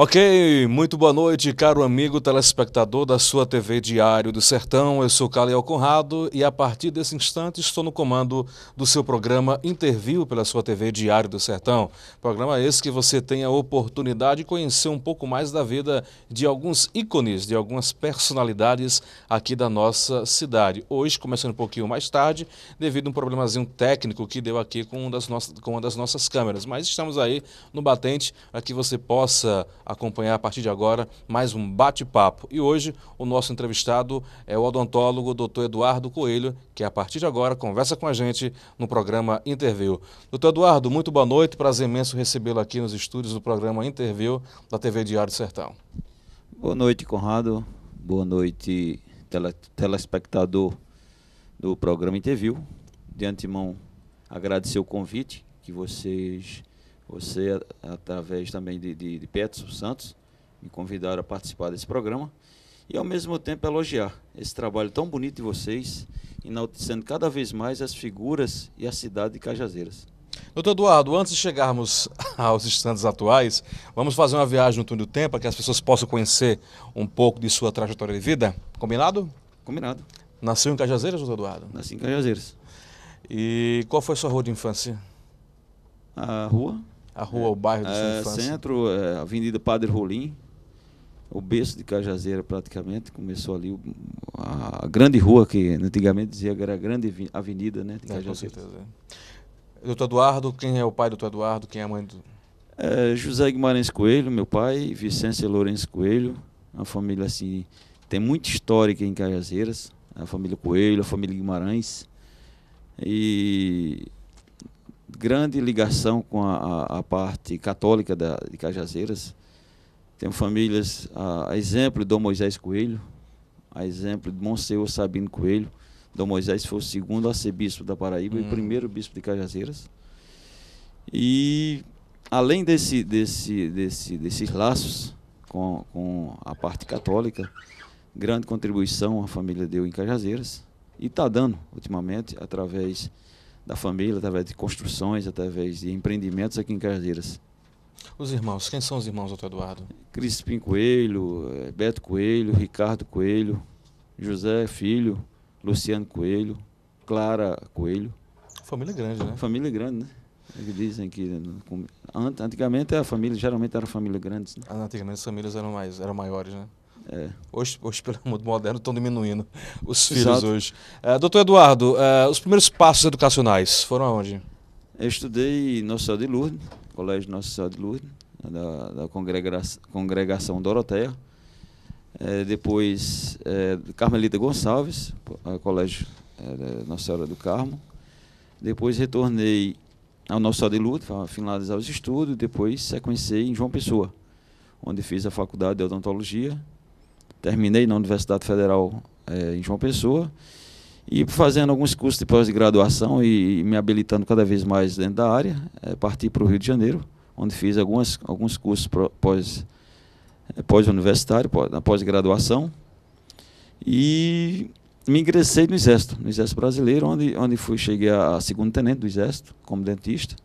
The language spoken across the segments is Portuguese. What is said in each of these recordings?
Ok, muito boa noite, caro amigo telespectador da sua TV Diário do Sertão. Eu sou Caliel Conrado e a partir desse instante estou no comando do seu programa Interview pela sua TV Diário do Sertão. Programa esse que você tem a oportunidade de conhecer um pouco mais da vida de alguns ícones, de algumas personalidades aqui da nossa cidade. Hoje, começando um pouquinho mais tarde, devido a um problemazinho técnico que deu aqui com das nossas, com uma das nossas câmeras. Mas estamos aí no batente para que você possa acompanhar a partir de agora mais um bate-papo. E hoje o nosso entrevistado é o odontólogo Dr. Eduardo Coelho, que a partir de agora conversa com a gente no programa Interview. Doutor Eduardo, muito boa noite, prazer imenso recebê-lo aqui nos estúdios do programa Interview da TV Diário do Sertão. Boa noite, Conrado. Boa noite, tele telespectador do programa Interview. De antemão, agradecer o convite que vocês você, através também de, de, de Santos, me convidaram a participar desse programa. E, ao mesmo tempo, elogiar esse trabalho tão bonito de vocês, enaltecendo cada vez mais as figuras e a cidade de Cajazeiras. Doutor Eduardo, antes de chegarmos aos instantes atuais, vamos fazer uma viagem no túnel do tempo para que as pessoas possam conhecer um pouco de sua trajetória de vida? Combinado? Combinado. Nasceu em Cajazeiras, doutor Eduardo? Nasci em Cajazeiras. E qual foi a sua rua de infância? A rua a rua, o bairro do é, Centro, é, Avenida Padre Rolim, o berço de Cajazeira praticamente, começou ali o, a, grande rua que antigamente dizia que era a grande avenida né, de é, Cajazeira. com certeza. É. Doutor Eduardo, quem é o pai do doutor Eduardo, quem é a mãe do... É, José Guimarães Coelho, meu pai, Vicência Lourenço Coelho, uma família assim, tem muita história aqui em Cajazeiras, a família Coelho, a família Guimarães, e grande ligação com a, a, parte católica da, de Cajazeiras. Tenho famílias, a, a exemplo do Moisés Coelho, a exemplo de Monsenhor Sabino Coelho. Dom Moisés foi o segundo arcebispo da Paraíba hum. e o hum. primeiro bispo de Cajazeiras. E além desse, desse, desse, desses laços com, com a parte católica, grande contribuição a família deu em Cajazeiras e está dando ultimamente através da família, através de construções, através de empreendimentos aqui em Cajazeiras. Os irmãos, quem são os irmãos, doutor Eduardo? Crispim Coelho, eh, Beto Coelho, Ricardo Coelho, José Filho, Luciano Coelho, Clara Coelho. Família grande, né? Família grande, né? É Eles dizem que né, antigamente a família geralmente era família grande. Né? Antigamente as famílias eram mais eram maiores, né? É. Hoje, hoje, pelo mundo moderno, estão diminuindo os Exato. filhos hoje. Uh, doutor Eduardo, uh, os primeiros passos educacionais foram aonde? Eu estudei Nossa Senhora de Lourdes, Colégio Nossa Senhora de Lourdes, da, da congrega congregação Doroteia. É, depois, é, Carmelita Gonçalves, Colégio é, Nossa Senhora do Carmo. Depois, retornei ao Nossa Senhora de Lourdes para finalizar os estudos. Depois, sequenciei em João Pessoa, onde fiz a faculdade de odontologia terminei na Universidade Federal é, em João Pessoa e fazendo alguns cursos de pós-graduação e, me habilitando cada vez mais dentro da área, é, parti para o Rio de Janeiro, onde fiz algumas, alguns cursos pós, eh, pós universitário, pós, na pós-graduação e me ingressei no Exército, no Exército Brasileiro, onde, onde fui, cheguei a segundo tenente do Exército, como dentista.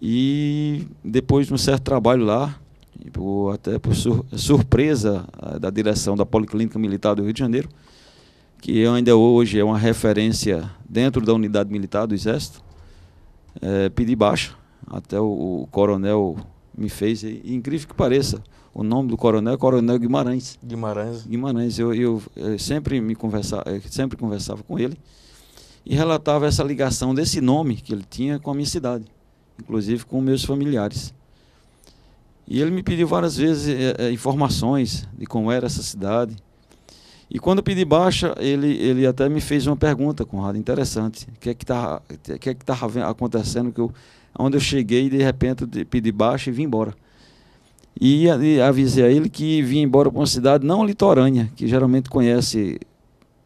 E depois de um certo trabalho lá, e por, tipo, até por sur, surpresa ah, da direção da Policlínica Militar do Rio de Janeiro, que ainda hoje é uma referência dentro da unidade militar do Exército, é, pedi baixa. Até o, o coronel me fez, e, incrível que pareça, o nome do coronel é Coronel Guimarães. Guimarães. Guimarães. Eu, eu, eu sempre me conversa, sempre conversava com ele e relatava essa ligação desse nome que ele tinha com a minha cidade, inclusive com meus familiares. E ele me pediu várias vezes é, informações de como era essa cidade. E quando eu pedi baixa, ele, ele até me fez uma pergunta, Conrado, interessante. O que é que estava tá, que é que tava tá acontecendo? Que eu, onde eu cheguei, de repente, eu pedi baixa e vim embora. E, e avisei a ele que vim embora para uma cidade não litorânea, que geralmente conhece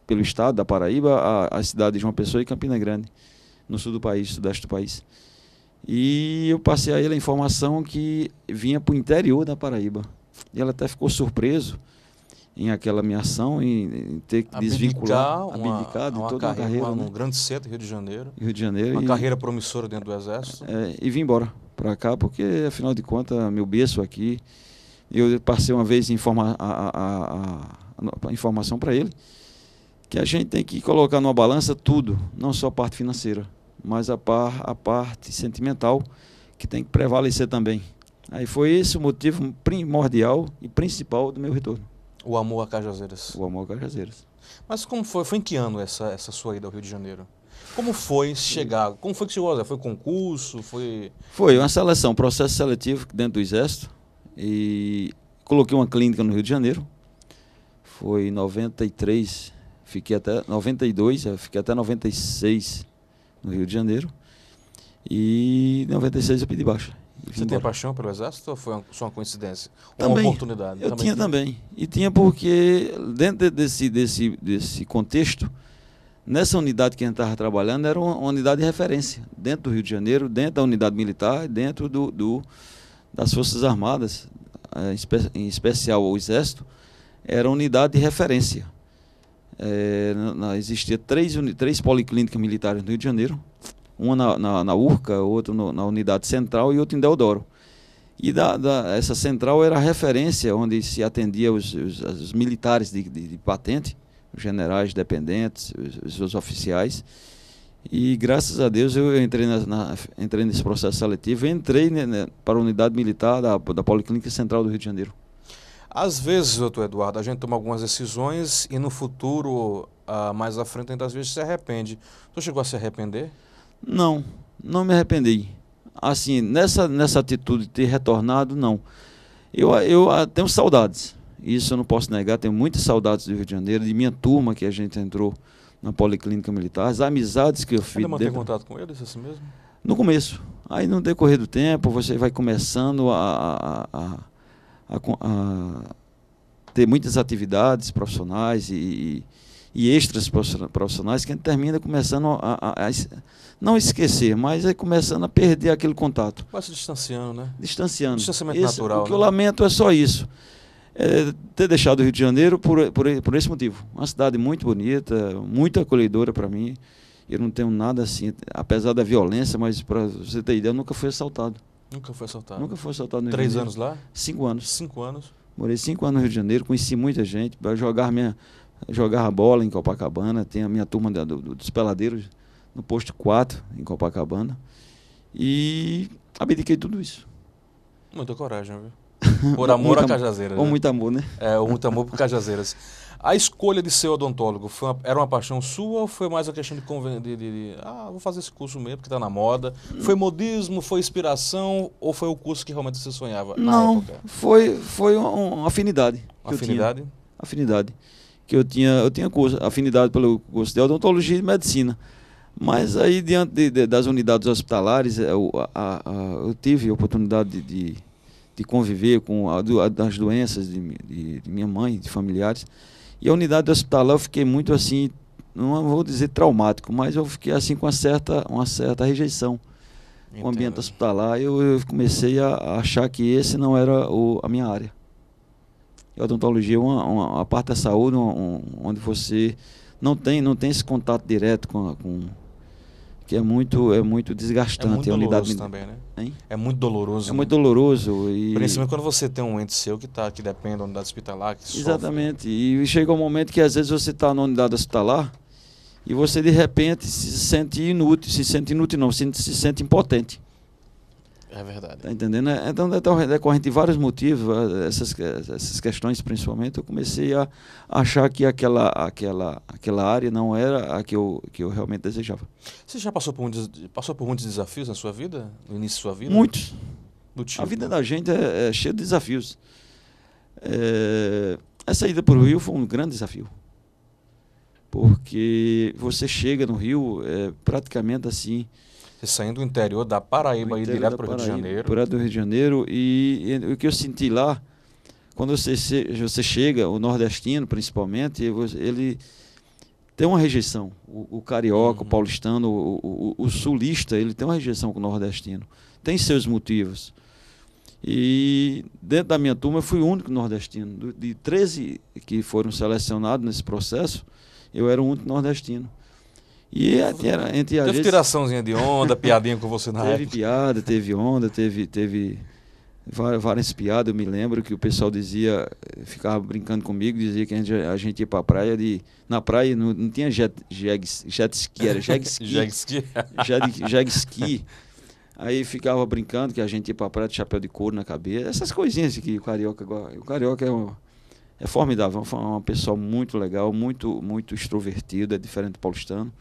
pelo estado da Paraíba a, a cidade de João Pessoa e Campina Grande, no sul do país, sudeste do país. E eu passei a ele a informação que vinha para o interior da Paraíba. E ela até ficou surpreso em aquela minha ação, em, em ter que desvincular, uma, abdicar de toda carreira, carreira. Uma, né? Um grande centro, Rio de Janeiro. Rio de Janeiro. Uma e, carreira promissora dentro do Exército. É, e vim embora para cá, porque afinal de contas, meu berço aqui. Eu passei uma vez informa a, a, a, informação para ele que a gente tem que colocar numa balança tudo, não só a parte financeira mas a, par, a parte sentimental que tem que prevalecer também. Aí foi esse o motivo primordial e principal do meu retorno. O amor a Cajazeiras. O amor a Cajazeiras. Mas como foi? Foi em que ano essa, essa sua ida ao Rio de Janeiro? Como foi chegar? Como foi que chegou? Zé? Foi concurso? Foi... foi uma seleção, processo seletivo dentro do Exército. E coloquei uma clínica no Rio de Janeiro. Foi em 93, fiquei até 92, é, fiquei até 96 no Rio de Janeiro. E em 96 eu pedi baixa. Você embora. tem paixão pelo Exército ou foi só uma coincidência? Também, uma oportunidade? Eu também tinha, tinha também. E tinha porque, dentro desse, desse, desse contexto, nessa unidade que a gente estava trabalhando, era uma, uma, unidade de referência, dentro do Rio de Janeiro, dentro da unidade militar, dentro do, do das Forças Armadas, eh, em especial o Exército, era unidade de referência. É, na, existia três, três policlínicas militares no Rio de Janeiro, uma na, na, na URCA, outra no, na Unidade Central e outra em Deodoro. E da, da, essa central era a referência onde se atendia os, os, os militares de, de, de, patente, os generais dependentes, os, os, oficiais. E graças a Deus eu entrei, na, na entrei nesse processo seletivo, entrei né, né, para a unidade militar da, da Policlínica Central do Rio de Janeiro. Às vezes, doutor Eduardo, a gente toma algumas decisões e no futuro, uh, mais à frente, ainda às vezes se arrepende. Tu chegou a se arrepender? Não, não me arrependi. Assim, nessa, nessa atitude de ter retornado, não. Eu, eu uh, tenho saudades, isso eu não posso negar, tenho muitas saudades do Rio de Janeiro, de minha turma que a gente entrou na Policlínica Militar, as amizades que eu fiz. Ainda mantém dentro... contato com eles, assim mesmo? No começo. Aí, no decorrer do tempo, você vai começando a, a, a a, a ter muitas atividades profissionais e, e, extras profissionais que a gente termina começando a, a, a, não esquecer, mas é começando a perder aquele contato. Vai se distanciando, né? Distanciando. Distanciamento esse, natural. O que né? eu lamento é só isso. É, ter deixado o Rio de Janeiro por, por, por esse motivo. Uma cidade muito bonita, muito acolhedora para mim. Eu não tenho nada assim, apesar da violência, mas para você ter ideia, eu nunca fui assaltado. Nunca foi assaltado? Nunca foi assaltado no Três Rio anos lá? Cinco anos. Cinco anos. Morei cinco anos no Rio de Janeiro, conheci muita gente. Para jogar minha, a bola em Copacabana, tem a minha turma da, do, dos peladeiros no posto 4 em Copacabana. E abdiquei tudo isso. Muita coragem, viu? Por amor à Cajazeira. Ou né? muito amor, né? É, ou muito amor por Cajazeiras. A escolha de ser odontólogo uma, era uma paixão sua ou foi mais a questão de, conven... de, de, de ah, vou fazer esse curso mesmo porque está na moda? Foi modismo, foi inspiração ou foi o curso que realmente você sonhava Não, época? foi foi uma, uma afinidade. Afinidade? Tinha, afinidade. Que eu tinha, eu tinha curso, afinidade pelo curso de odontologia e medicina. Mas aí, diante de, de, das unidades hospitalares, eu, é, a, a, eu tive a oportunidade de, de conviver com a, as doenças de minha mãe, de familiares. E a unidade hospitalar eu fiquei muito assim, não vou dizer traumático, mas eu fiquei assim com uma certa, uma certa rejeição então, o ambiente hospitalar. Eu, eu comecei a, achar que esse não era o, a minha área. E a odontologia é uma, uma, parte da saúde um, onde você não tem, não tem esse contato direto com, com que é muito é muito desgastante. É muito é doloroso também, né? Hein? É muito doloroso. É muito doloroso. E... Principalmente quando você tem um ente seu que, tá, que depende da unidade hospitalar. Exatamente. Sofre. E chega um momento que às vezes você está na unidade hospitalar e você de repente se sente inútil, se sente inútil não, se, se sente impotente. É verdade. Tá entendendo? É, então, decorrente é de vários motivos, é, essas, essas questões principalmente, eu comecei a achar que aquela, aquela, aquela área não era a que eu, que eu realmente desejava. Você já passou por, muitos, passou por muitos desafios na sua vida? No início da sua vida? Muitos. Tipo? A vida da gente é, é cheia de desafios. É, essa ida para o Rio foi um grande desafio porque você chega no Rio é, praticamente assim saindo do interior da Paraíba e direto para o Rio de Janeiro. Para do Rio de Janeiro. E, e, o que eu senti lá, quando você, você chega, o nordestino principalmente, ele tem uma rejeição. O, o carioca, uhum. o paulistano, o, o, o, sulista, ele tem uma rejeição com o nordestino. Tem seus motivos. E dentro da minha turma, eu fui o único nordestino. De 13 que foram selecionados nesse processo, eu era o único nordestino. E era, é, entre Teve vezes... tiraçãozinha de onda, piadinha com você na Teve época. piada, teve onda, teve, teve várias piadas. Eu me lembro que o pessoal dizia, ficava brincando comigo, dizia que a gente, a gente ia pra praia de. Na praia não, não tinha jet, jet, jet ski, era jet ski. jet ski. jet, jet ski. Aí ficava brincando que a gente ia pra praia de chapéu de couro na cabeça. Essas coisinhas que o carioca. O carioca é um é formidável, é uma pessoa muito legal, muito muito extrovertida, é diferente do paulistano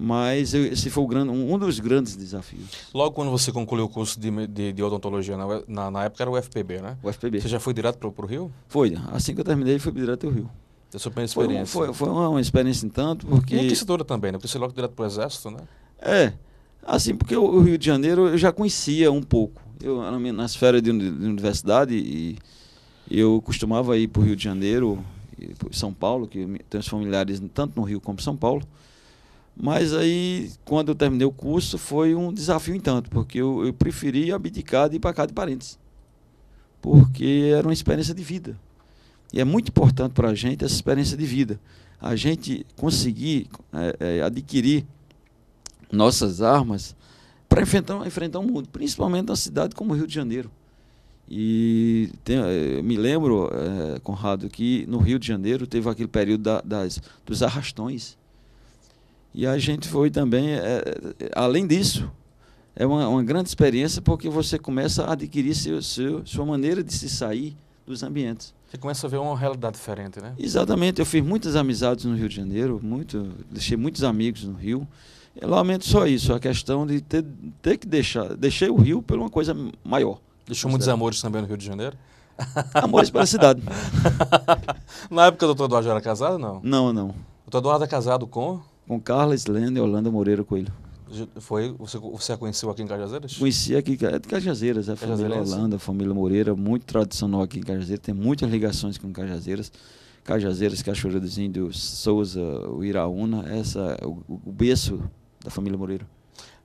mas esse foi grande, um dos grandes desafios. Logo quando você concluiu o curso de, de, de odontologia, na, na, na, época era o FPB, né? O FPB. Você já foi direto para o Rio? Foi, assim que eu terminei, fui direto para o Rio. Da sua primeira experiência? Foi, foi, foi uma, uma, experiência em tanto, porque... E aquecedora também, né? Porque você logo direto para o Exército, né? É, assim, porque o, o Rio de Janeiro eu já conhecia um pouco. Eu, na esfera de, de universidade, e eu costumava ir para o Rio de Janeiro, e São Paulo, que eu tenho os familiares tanto no Rio como em São Paulo, mas aí, quando eu terminei o curso, foi um desafio em tanto, porque eu, eu preferi abdicar de ir para casa de parentes, porque era uma experiência de vida. E é muito importante para a gente essa experiência de vida. A gente conseguir é, é, adquirir nossas armas para enfrentar, enfrentar o mundo, principalmente na cidade como Rio de Janeiro. E tem, é, me lembro, é, Conrado, que no Rio de Janeiro teve aquele período da, das, dos arrastões. E a gente foi também, é, além disso, é uma, uma, grande experiência porque você começa a adquirir seu, seu, sua maneira de se sair dos ambientes. Você começa a ver uma realidade diferente, né? Exatamente. Eu fiz muitas amizades no Rio de Janeiro, muito, deixei muitos amigos no Rio. É, eu lamento só isso, a questão de ter, ter que deixar. Deixei o Rio por uma coisa maior. Deixou muitos amores também no Rio de Janeiro? Amores pela cidade. Na época o doutor Eduardo já era casado, não? Não, não. O doutor Eduardo é casado com? com Carla Slender e Holanda Moreira Coelho. Foi, você, você a conheceu aqui em Cajazeiras? Conheci aqui, é de Cajazeiras, a família Holanda, a família Moreira, muito tradicional aqui em Cajazeiras, tem muitas ligações com Cajazeiras. Cajazeiras, Cachoeira dos Índios, Souza, Iraúna, essa, o, o berço da família Moreira.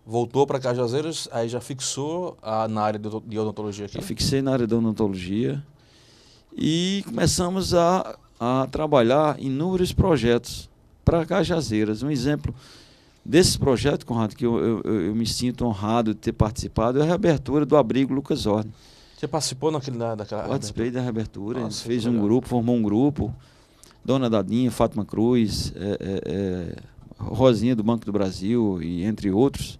Voltou para Cajazeiras, aí já fixou a, na área de odontologia aqui? Já fixei na área de odontologia e começamos a, a trabalhar inúmeros projetos para Cajazeiras. Um exemplo desse projeto, Conrado, que eu, eu, eu, me sinto honrado de ter participado, é a reabertura do abrigo Lucas Ordem. Você participou naquele, da, daquela Participei da reabertura, Nossa, ah, a fez um grupo, formou um grupo. Dona Dadinha, Fátima Cruz, é, é, é, Rosinha do Banco do Brasil e entre outros.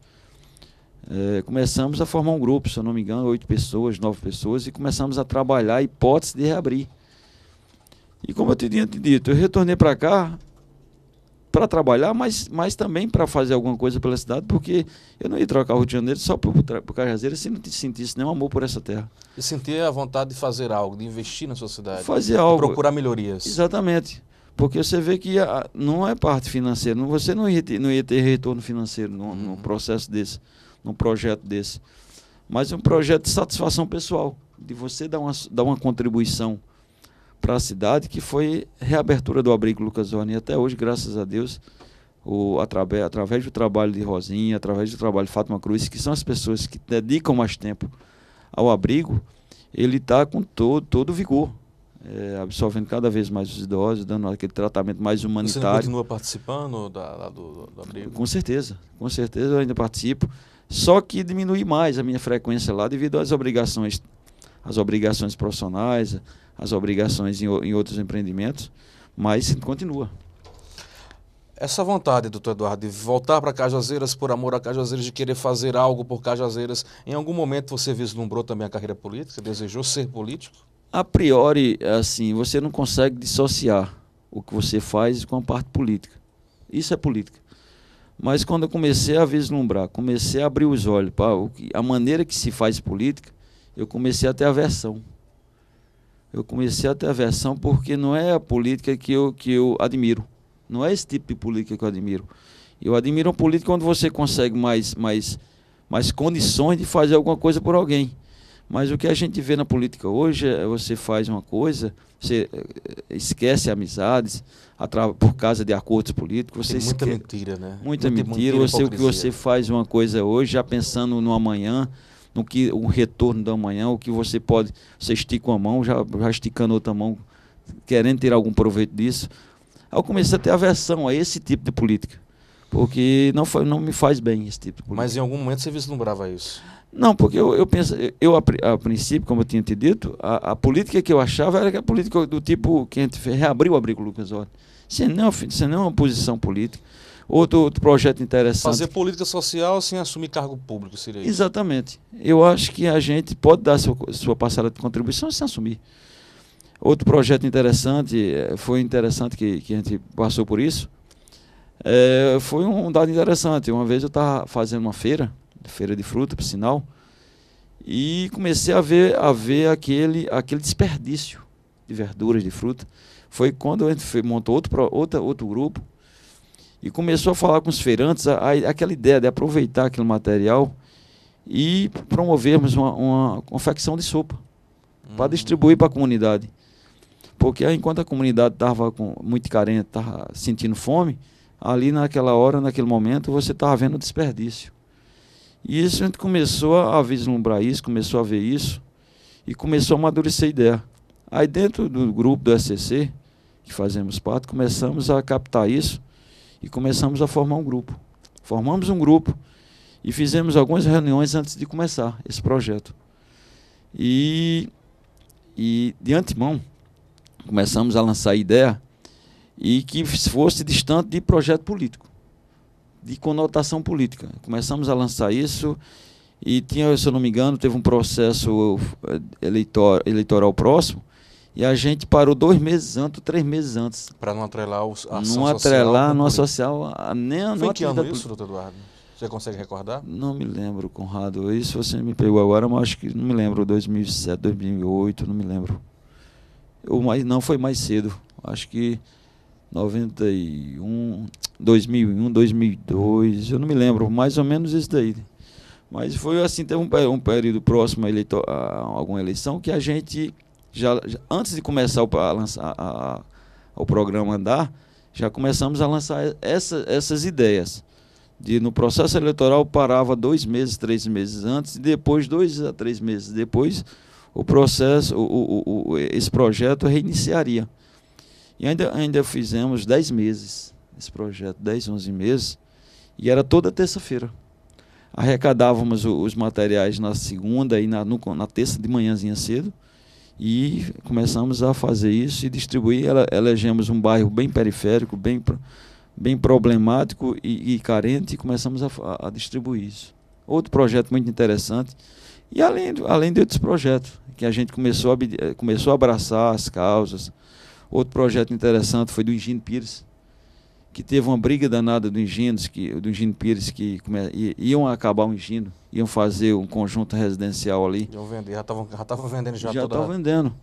É, começamos a formar um grupo, se eu não me engano, oito pessoas, nove pessoas, e começamos a trabalhar a hipótese de reabrir. E como eu te tinha dito, eu retornei para cá, para trabalhar, mas, mas também para fazer alguma coisa pela cidade, porque eu não ia trocar o Rio de Janeiro só por, por se não sentisse nenhum amor por essa terra. E sentir a vontade de fazer algo, de investir na sua cidade. Fazer algo. Procurar melhorias. Exatamente. Porque você vê que a, não é parte financeira. Não, você não ia, ter, não ia ter retorno financeiro num, num uhum. processo desse, num projeto desse. Mas um projeto de satisfação pessoal, de você dar uma, dar uma contribuição para a cidade, que foi reabertura do abrigo Lucas Zorni. Até hoje, graças a Deus, o, através, através do trabalho de Rosinha, através do trabalho de Fátima Cruz, que são as pessoas que dedicam mais tempo ao abrigo, ele está com todo, todo vigor. É, absorvendo cada vez mais os idosos, dando aquele tratamento mais humanitário. Você continua participando da, do, do abrigo? Com certeza, com certeza eu ainda participo, só que diminui mais a minha frequência lá devido às obrigações, às obrigações profissionais, as obrigações em, em outros empreendimentos, mas continua. Essa vontade, doutor Eduardo, de voltar para Cajazeiras por amor a Cajazeiras, de querer fazer algo por Cajazeiras, em algum momento você vislumbrou também a carreira política? Desejou ser político? A priori, assim, você não consegue dissociar o que você faz com a parte política. Isso é política. Mas quando eu comecei a vislumbrar, comecei a abrir os olhos para a maneira que se faz política, eu comecei a ter aversão eu comecei a ter aversão porque não é a política que eu, que eu admiro. Não é esse tipo de política que eu admiro. Eu admiro uma política onde você consegue mais, mais, mais condições de fazer alguma coisa por alguém. Mas o que a gente vê na política hoje é você faz uma coisa, você eh, eh, esquece amizades por causa de acordos políticos. Você Tem muita esque... mentira, né? Muita, muita mentira. mentira você, o que você faz uma coisa hoje já pensando no amanhã no que o retorno da manhã, o que você pode, você estica uma mão, já, já esticando outra mão, querendo tirar algum proveito disso. Aí eu comecei a ter aversão a esse tipo de política, porque não, foi, não me faz bem esse tipo de política. Mas em algum momento você vislumbrava isso? Não, porque eu, eu penso, eu a, a, princípio, como eu tinha te dito, a, a, política que eu achava era que a política do tipo que a gente reabriu o abrigo Lucas Ordem. Isso não, é isso não é uma posição política. Outro, outro projeto interessante. Fazer política social sem assumir cargo público, seria isso? Exatamente. Eu acho que a gente pode dar sua, sua parcela de contribuição sem assumir. Outro projeto interessante, eh, foi interessante que, que a gente passou por isso, é, foi um dado interessante. Uma vez eu estava fazendo uma feira, feira de fruta, por sinal, e comecei a ver, a ver aquele, aquele desperdício de verduras, de fruta. Foi quando a gente montou outro, outro outro grupo e começou a falar com os feirantes a, a, aquela ideia de aproveitar aquele material e promovermos uma, uma confecção de sopa uhum. para distribuir para a comunidade. Porque enquanto a comunidade estava muito carente, estava sentindo fome, ali naquela hora, naquele momento, você estava vendo desperdício. E isso a gente começou a vislumbrar isso, começou a ver isso e começou a amadurecer a ideia. Aí dentro do grupo do SCC, que fazemos parte, começamos a captar isso e começamos a formar um grupo. Formamos um grupo e fizemos algumas reuniões antes de começar esse projeto. E, e de antemão, começamos a lançar a ideia e que fosse distante de projeto político, de conotação política. Começamos a lançar isso e tinha, se eu não me engano, teve um processo eh, eleitor, eleitoral próximo e a gente parou dois meses antes, três meses antes. Para não atrelar os, a Não atrelar, a não social a, nem a Foi que ano isso, doutor Eduardo? Você consegue recordar? Não me lembro, Conrado. Isso você me pegou agora, mas acho que não me lembro. 2007, 2008, não me lembro. Eu, mas não foi mais cedo. Acho que 91, 2001, 2002, eu não me lembro, mais ou menos isso daí. Mas foi assim, teve um, um período próximo a, eleito, a alguma eleição que a gente já, já antes de começar o, a lançar a, a, o programa andar, já começamos a lançar essa, essas ideias. De, no processo eleitoral parava dois meses, três meses antes, e depois, dois a três meses depois, o processo, o, o, o, esse projeto reiniciaria. E ainda, ainda fizemos 10 meses esse projeto, 10, 11 meses, e era toda terça-feira. Arrecadávamos os materiais na segunda e na, no, na terça de manhãzinha cedo, e começamos a fazer isso e distribuir. elegemos um bairro bem periférico, bem, bem problemático e, e carente, e começamos a, a, distribuir isso. Outro projeto muito interessante. E além, além de outros projetos, que a gente começou a, eh, começou a abraçar as causas. Outro projeto interessante foi do Engenho Pires que teve uma briga danada do Engenhos, que, do Engenho Pires, que come, iam acabar o Engenho, iam fazer um conjunto residencial ali. vender, já estavam vendendo já Já estavam vendendo.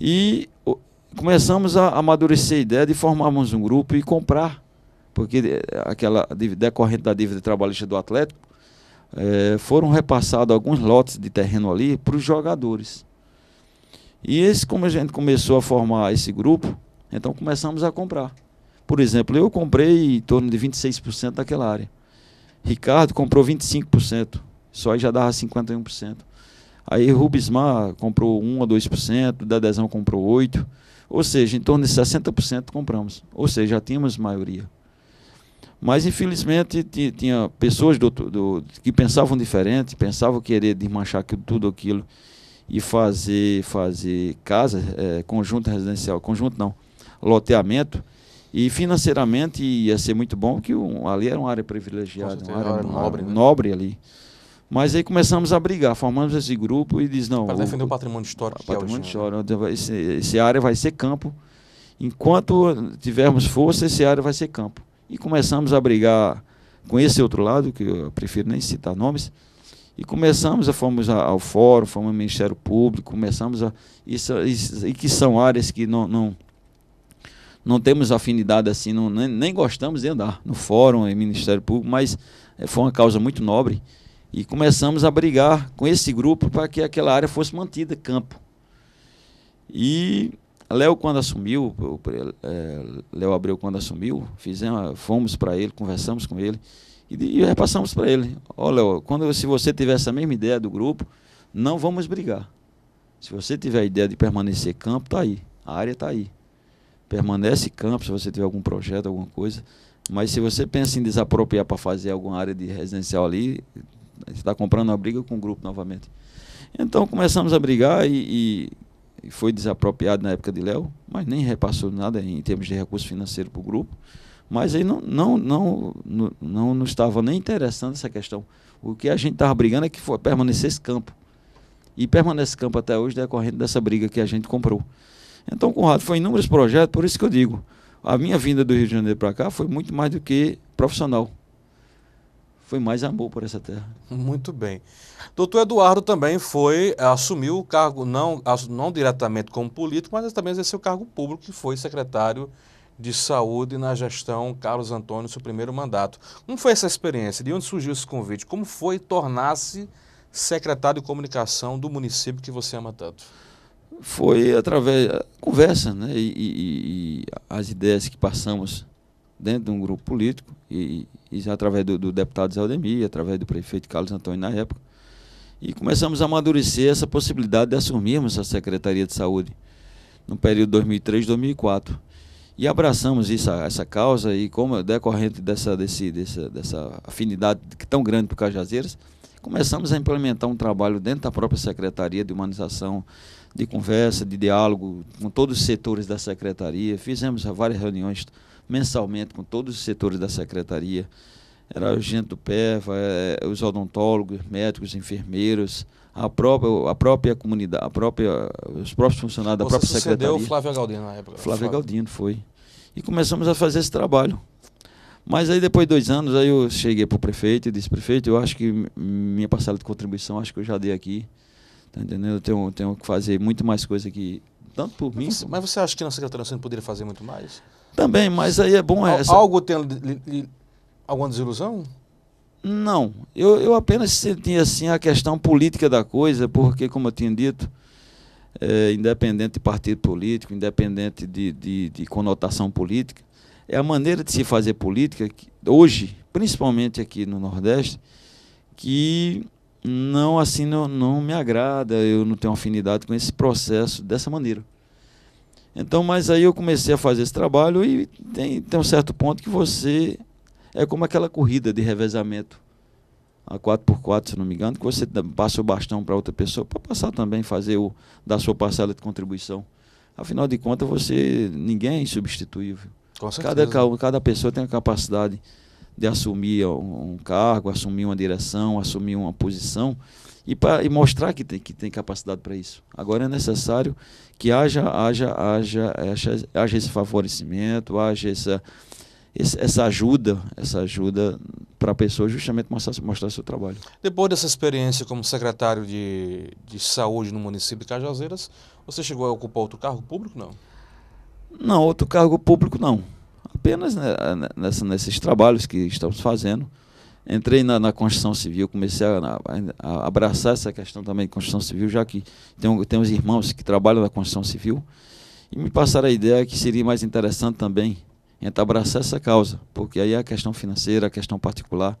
E o, começamos a amadurecer a ideia de formarmos um grupo e comprar, porque eh, aquela decorrente da dívida trabalhista do Atlético, é, foram repassados alguns lotes de terreno ali para os jogadores. E esse, como a gente começou a formar esse grupo, então começamos a comprar. Por exemplo, eu comprei em torno de 26% daquela área. Ricardo comprou 25%. Só aí já dava 51%. Aí Rubismar comprou 1 a 2%, da Dezão comprou 8%. Ou seja, em torno de 60% compramos. Ou seja, já tínhamos maioria. Mas, infelizmente, tinha pessoas do, do, que pensavam diferente, pensavam querer desmanchar tudo aquilo e fazer, fazer casa, é, conjunto residencial, conjunto não, loteamento, e financeiramente ia ser muito bom, que um, ali era uma área privilegiada, uma área, área nobre, né? nobre ali. Mas aí começamos a brigar, formamos esse grupo e diz não. Para defender o, patrimônio histórico. O é patrimônio é histórico. Então, esse, esse área vai ser campo. Enquanto tivermos força, esse área vai ser campo. E começamos a brigar com esse outro lado, que eu prefiro nem citar nomes, e começamos, a, fomos ao fórum, fomos ao Ministério Público, começamos a. Isso, isso, e que são áreas que não, não, não temos afinidade assim, não, nem, nem, gostamos de andar no fórum, e Ministério Público, mas eh, foi uma causa muito nobre. E começamos a brigar com esse grupo para que aquela área fosse mantida, campo. E Léo, quando assumiu, é, Léo Abreu, quando assumiu, fizemos, fomos para ele, conversamos com ele e, e repassamos para ele: Ó, Léo, quando, se você tiver essa mesma ideia do grupo, não vamos brigar. Se você tiver a ideia de permanecer campo, está aí, a área está aí permanece campo se você tiver algum projeto, alguma coisa. Mas se você pensa em desapropriar para fazer alguma área de residencial ali, você está comprando uma briga com o grupo novamente. Então começamos a brigar e, e foi desapropriado na época de Léo, mas nem repassou nada em termos de recurso financeiro para o grupo. Mas aí não, não, não, não, não nos estava nem interessando essa questão. O que a gente estava brigando é que foi, permanecesse campo. E permanece campo até hoje decorrente dessa briga que a gente comprou. Então, Conrado, foi inúmeros projetos, por isso que eu digo, a minha vinda do Rio de Janeiro para cá foi muito mais do que profissional. Foi mais amor por essa terra. Muito bem. Doutor Eduardo também foi, eh, assumiu o cargo, não, não diretamente como político, mas também exerceu o cargo público, que foi secretário de saúde na gestão Carlos Antônio, seu primeiro mandato. Como foi essa experiência? De onde surgiu esse convite? Como foi tornar-se secretário de comunicação do município que você ama tanto? foi através da conversa né, e, e, e, as ideias que passamos dentro de um grupo político, e, e através do, do deputado Zé Aldemir, através do prefeito Carlos Antônio na época, e começamos a amadurecer essa possibilidade de assumirmos a Secretaria de Saúde no período 2003-2004. E abraçamos isso, essa causa e como é decorrente dessa, desse, dessa, dessa afinidade tão grande para Cajazeiras, começamos a implementar um trabalho dentro da própria Secretaria de Humanização de conversa, de diálogo com todos os setores da secretaria. Fizemos várias reuniões mensalmente com todos os setores da secretaria. Era o gente do PEVA, é, os odontólogos, médicos, enfermeiros, a própria, a própria comunidade, a própria, os próprios funcionários Você da própria secretaria. Você Flávio Galdino na época. Flávio, Flávio Galdino foi. E começamos a fazer esse trabalho. Mas aí depois de dois anos, aí eu cheguei para o prefeito e disse, prefeito, eu acho que minha parcela de contribuição, acho que eu já dei aqui. Tá entendendo? Eu tenho, tenho que fazer muito mais coisa que. Tanto por mim. mas você acha que na Secretaria você não poderia fazer muito mais? Também, mas aí é bom é, essa. Algo tem li, li, alguma desilusão? Não. Eu, eu apenas senti assim a questão política da coisa, porque, como eu tinha dito, é, independente de partido político, independente de, de, de, conotação política, é a maneira de se fazer política, que, hoje, principalmente aqui no Nordeste, que não assim não, não me agrada, eu não tenho afinidade com esse processo dessa maneira. Então, mas aí eu comecei a fazer esse trabalho e tem, tem um certo ponto que você é como aquela corrida de revezamento a 4x4, se não me engano, que você passa o bastão para outra pessoa para passar também, fazer o da sua parcela de contribuição. Afinal de contas, você ninguém é insubstituível. Com certeza. Cada, cada pessoa tem a capacidade de assumir um cargo, assumir uma direção, assumir uma posição e, pra, e mostrar que tem, que tem capacidade para isso. Agora é necessário que haja, haja, haja, haja, haja esse favorecimento, haja essa, essa ajuda, essa ajuda para a pessoa justamente mostrar, mostrar seu trabalho. Depois dessa experiência como secretário de, de saúde no município de Cajazeiras, você chegou a ocupar outro cargo público, não? Não, outro cargo público não apenas nessa, nesses trabalhos que estamos fazendo. Entrei na, na construção civil, comecei a, a, abraçar essa questão também de construção civil, já que tenho, tenho uns irmãos que trabalham na construção civil, e me passaram a ideia que seria mais interessante também abraçar essa causa, porque aí a questão financeira, a questão particular,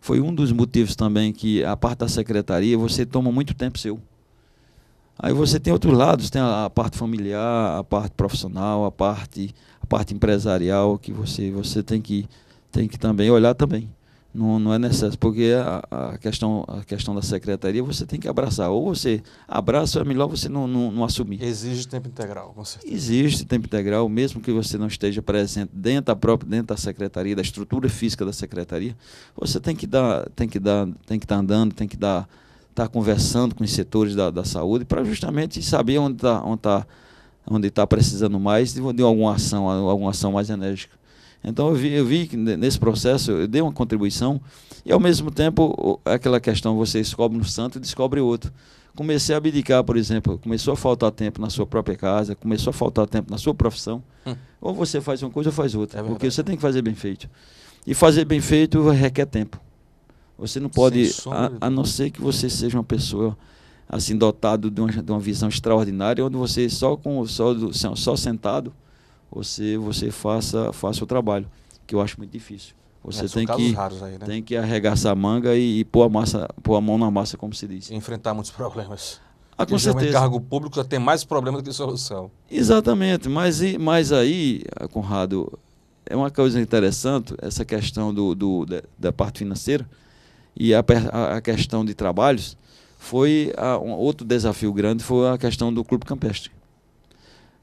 foi um dos motivos também que a parte da secretaria, você toma muito tempo seu. Aí você tem outros lados, tem a, a parte familiar, a parte profissional, a parte a parte empresarial, que você, você tem, que, tem que também olhar também. Não, não é necessário, porque a, a, questão, a questão da secretaria você tem que abraçar. Ou você abraça, ou é melhor você não, não, não assumir. Exige tempo integral, com certeza. Exige tempo integral, mesmo que você não esteja presente dentro da própria, dentro da secretaria, da estrutura física da secretaria, você tem que dar, tem que dar, tem que estar tá andando, tem que dar, estar tá conversando com os setores da, da saúde para justamente saber onde está onde tá onde está precisando mais de, de, alguma ação, alguma ação mais enérgica. Então eu vi, eu vi que nesse processo eu dei uma contribuição e ao mesmo tempo aquela questão você descobre um santo e descobre outro. Comecei a abdicar, por exemplo, começou a faltar tempo na sua própria casa, começou a faltar tempo na sua profissão. Hum. Ou você faz uma coisa ou faz outra, é porque você tem que fazer bem feito. E fazer bem feito requer tempo. Você não pode, a, a não ser que você seja uma pessoa assim dotado de uma, de uma visão extraordinária, onde você só com só, só sentado você você faça faça o trabalho, que eu acho muito difícil. Você é, tem, que, aí, né? tem que arregaçar a manga e, e pôr, a massa, pôr a mão na massa, como se diz. E enfrentar muitos problemas. Ah, com certeza. cargo público já tem mais problemas do que solução. Exatamente, mas, mas aí, ah, Conrado, é uma coisa interessante essa questão do, do da, da, parte financeira e a, a, questão de trabalhos, foi a, ah, um, outro desafio grande foi a questão do clube campestre.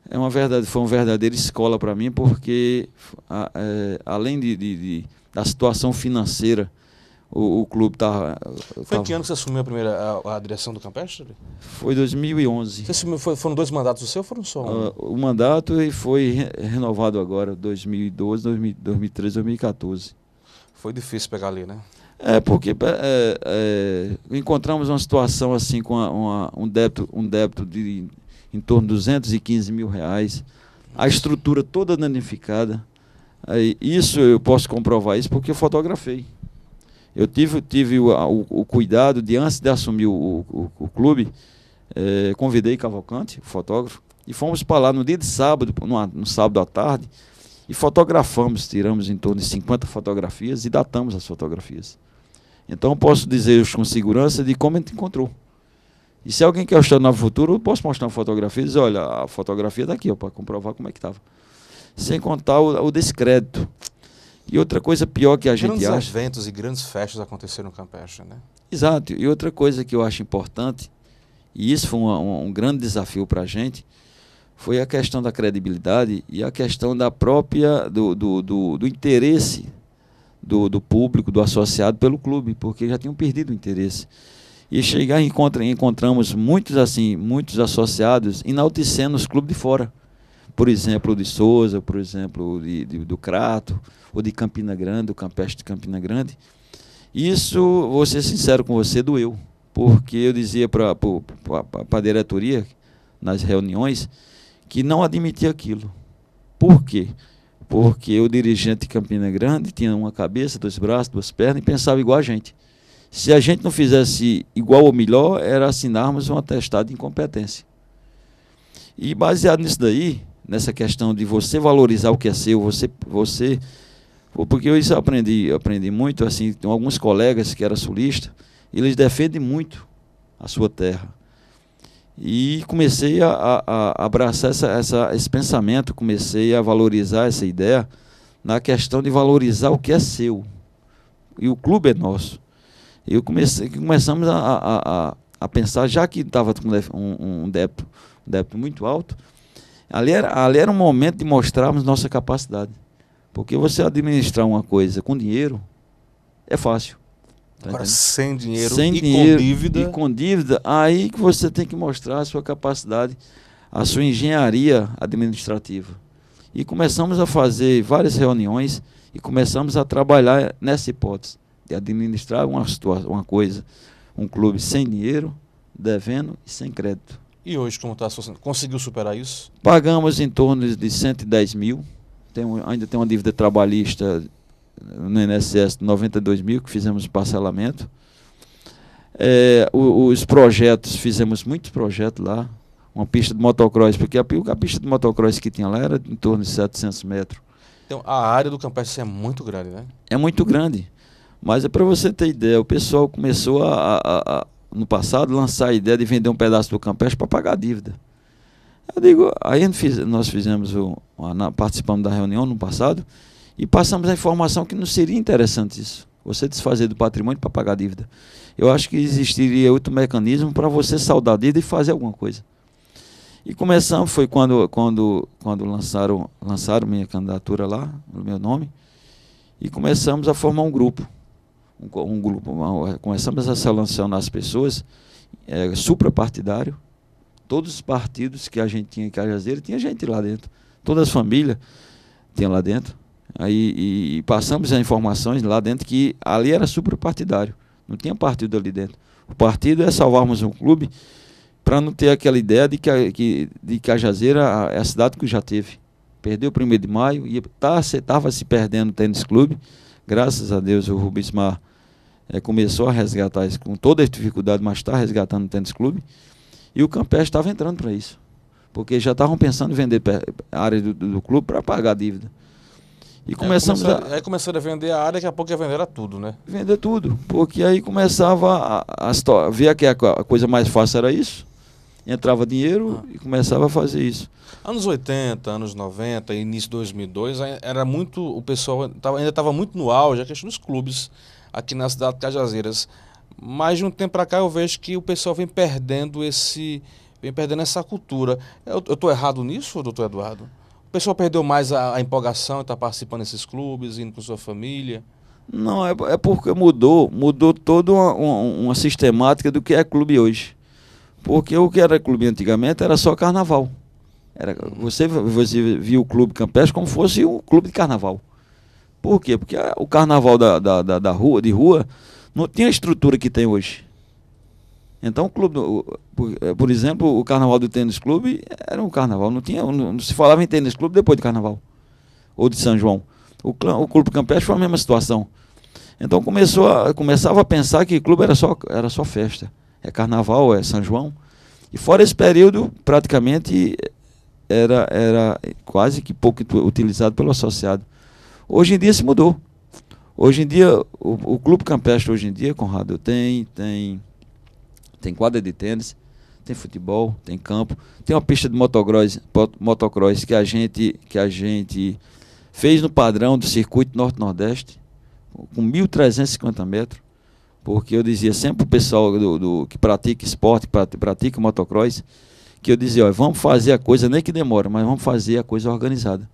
É uma verdade, foi uma verdadeira escola para mim porque a, ah, é, eh, além de, de, de, da situação financeira o, o clube estava. Tá, ah, foi tava... que ano que você assumiu a primeira a, a direção do Campestre? Foi 2011. Você assumiu, foi, foram dois mandatos do seu ou foram só um? Uh, o mandato e foi renovado agora, 2012, 2000, 2013, 2014. Foi difícil pegar ali, né? É porque é, é, é, encontramos uma situação assim com uma, uma, um, débito, um débito de em torno de 215 mil reais, a estrutura toda danificada. isso eu posso comprovar isso porque eu fotografei. Eu tive, tive o, o, o cuidado de, antes de assumir o, o clube, é, convidei Cavalcante, fotógrafo, e fomos para lá no dia de sábado, no sábado à tarde, e fotografamos, tiramos em torno de 50 fotografias e datamos as fotografias. Então eu posso dizer com segurança de como a gente encontrou. E se alguém quer o Estado Novo Futuro, eu posso mostrar uma fotografia e dizer, olha, a fotografia daqui, tá para comprovar como é que estava. Sem contar o, o, descrédito. E outra coisa pior que a grandes gente acha... Grandes eventos e grandes festas aconteceram no Campeche, né? Exato. E outra coisa que eu acho importante, e isso foi um, um grande desafio para a gente, foi a questão da credibilidade e a questão da própria, do, do, do, do interesse do, do público, do associado pelo clube, porque já tinham perdido o interesse. E chegar encontra, encontramos muitos assim, muitos associados enaltecendo os clubes de fora. Por exemplo, o de Souza, por exemplo, de, de, do Crato, ou de Campina Grande, o Campestre de Campina Grande. Isso, vou ser sincero com você, doeu. Porque eu dizia para a diretoria, nas reuniões, que não admitia aquilo. Por quê? Porque o dirigente de Campina Grande tinha uma cabeça, dois braços, duas pernas e pensava igual a gente. Se a gente não fizesse igual ou melhor, era assinarmos um atestado de incompetência. E baseado nisso daí, nessa questão de você valorizar o que é seu, você você porque eu isso aprendi, aprendi muito assim, tem alguns colegas que era sulista, eles defendem muito a sua terra. E comecei a, a abraçar essa, essa, esse pensamento, comecei a valorizar essa ideia na questão de valorizar o que é seu. E o clube é nosso. E comecei, começamos a, a, a, pensar, já que estava com um, um, débito, um débito muito alto, ali era, ali era um momento de mostrarmos nossa capacidade. Porque você administrar uma coisa com dinheiro é fácil. Tá Agora, entendendo? sem dinheiro sem e dinheiro, com dívida. E com dívida, aí que você tem que mostrar a sua capacidade, a sua engenharia administrativa. E começamos a fazer várias reuniões e começamos a trabalhar nessa hipótese de administrar uma, situação, uma coisa, um clube sem dinheiro, devendo e sem crédito. E hoje, como está a situação? Conseguiu superar isso? Pagamos em torno de 110 mil. Tem, ainda tem uma dívida trabalhista no INSS 92 mil, que fizemos parcelamento. É, os, projetos, fizemos muitos projetos lá. Uma pista de motocross, porque a, a pista de motocross que tinha lá era em torno de 700 metros. Então, a área do Campestre é muito grande, né? É muito grande. Mas é para você ter ideia, o pessoal começou a, a, a, no passado, lançar a ideia de vender um pedaço do Campestre para pagar a dívida. Eu digo, aí nós fizemos, o, participamos da reunião no passado, e passamos a informação que não seria interessante isso. Você desfazer do patrimônio para pagar a dívida. Eu acho que existiria outro mecanismo para você saldar a dívida e fazer alguma coisa. E começamos, foi quando, quando, quando lançaram, lançaram minha candidatura lá, no meu nome, e começamos a formar um grupo. Um, um grupo começamos a selecionar as pessoas, é, suprapartidário, todos os partidos que a gente tinha em Cajazeira, tinha gente lá dentro, todas as famílias tinham lá dentro. Aí, e, e passamos as informações lá dentro que ali era superpartidário. Não tinha partido ali dentro. O partido é salvarmos um clube para não ter aquela ideia de que, a, que, de que a Jazeira é a cidade que já teve. Perdeu o primeiro de maio e estava tá, se perdendo o tênis clube. Graças a Deus o Rubens Mar é, começou a resgatar isso com toda a dificuldade, mas está resgatando o tênis clube. E o Campestre estava entrando para isso. Porque já estavam pensando em vender a área do, do, do clube para pagar a dívida. E é, começamos é, a, aí começaram a vender a área, daqui a pouco ia vender tudo, né? Vender tudo, porque aí começava a, a ver que a, a, coisa mais fácil era isso, entrava dinheiro ah. e começava a fazer isso. Anos 80, anos 90, início de 2002, era muito, o pessoal tava, ainda estava muito no auge, a questão dos clubes aqui na cidade de Cajazeiras. Mas de um tempo para cá eu vejo que o pessoal vem perdendo esse, vem perdendo essa cultura. Eu estou errado nisso, doutor Eduardo? O pessoal perdeu mais a, a empolgação, está participando desses clubes, indo com sua família? Não, é, é porque mudou, mudou toda uma, uma, uma sistemática do que é clube hoje. Porque o que era clube antigamente era só carnaval. Era, você, você via o clube campestre como fosse um clube de carnaval. Por quê? Porque o carnaval da, da, da, da rua, de rua, não tinha a estrutura que tem hoje. Então, o clube, eh, por, exemplo, o carnaval do tênis clube era um carnaval, não tinha, não, se falava em tênis clube depois do carnaval ou de São João. O, o clube campestre foi a mesma situação. Então começou a, começava a pensar que clube era só era só festa, é carnaval, é São João. E fora esse período, praticamente era era quase que pouco utilizado pelo associado. Hoje em dia se mudou. Hoje em dia o, o clube campestre hoje em dia, Conrado, tem tem tem quadra de tênis, tem futebol, tem campo, tem uma pista de motocross, motocross que a gente que a gente fez no padrão do circuito norte-nordeste com 1.350 metros, porque eu dizia sempre para o pessoal do, do, que pratica esporte, que pratica motocross, que eu dizia, ó, vamos fazer a coisa, nem que demora, mas vamos fazer a coisa organizada.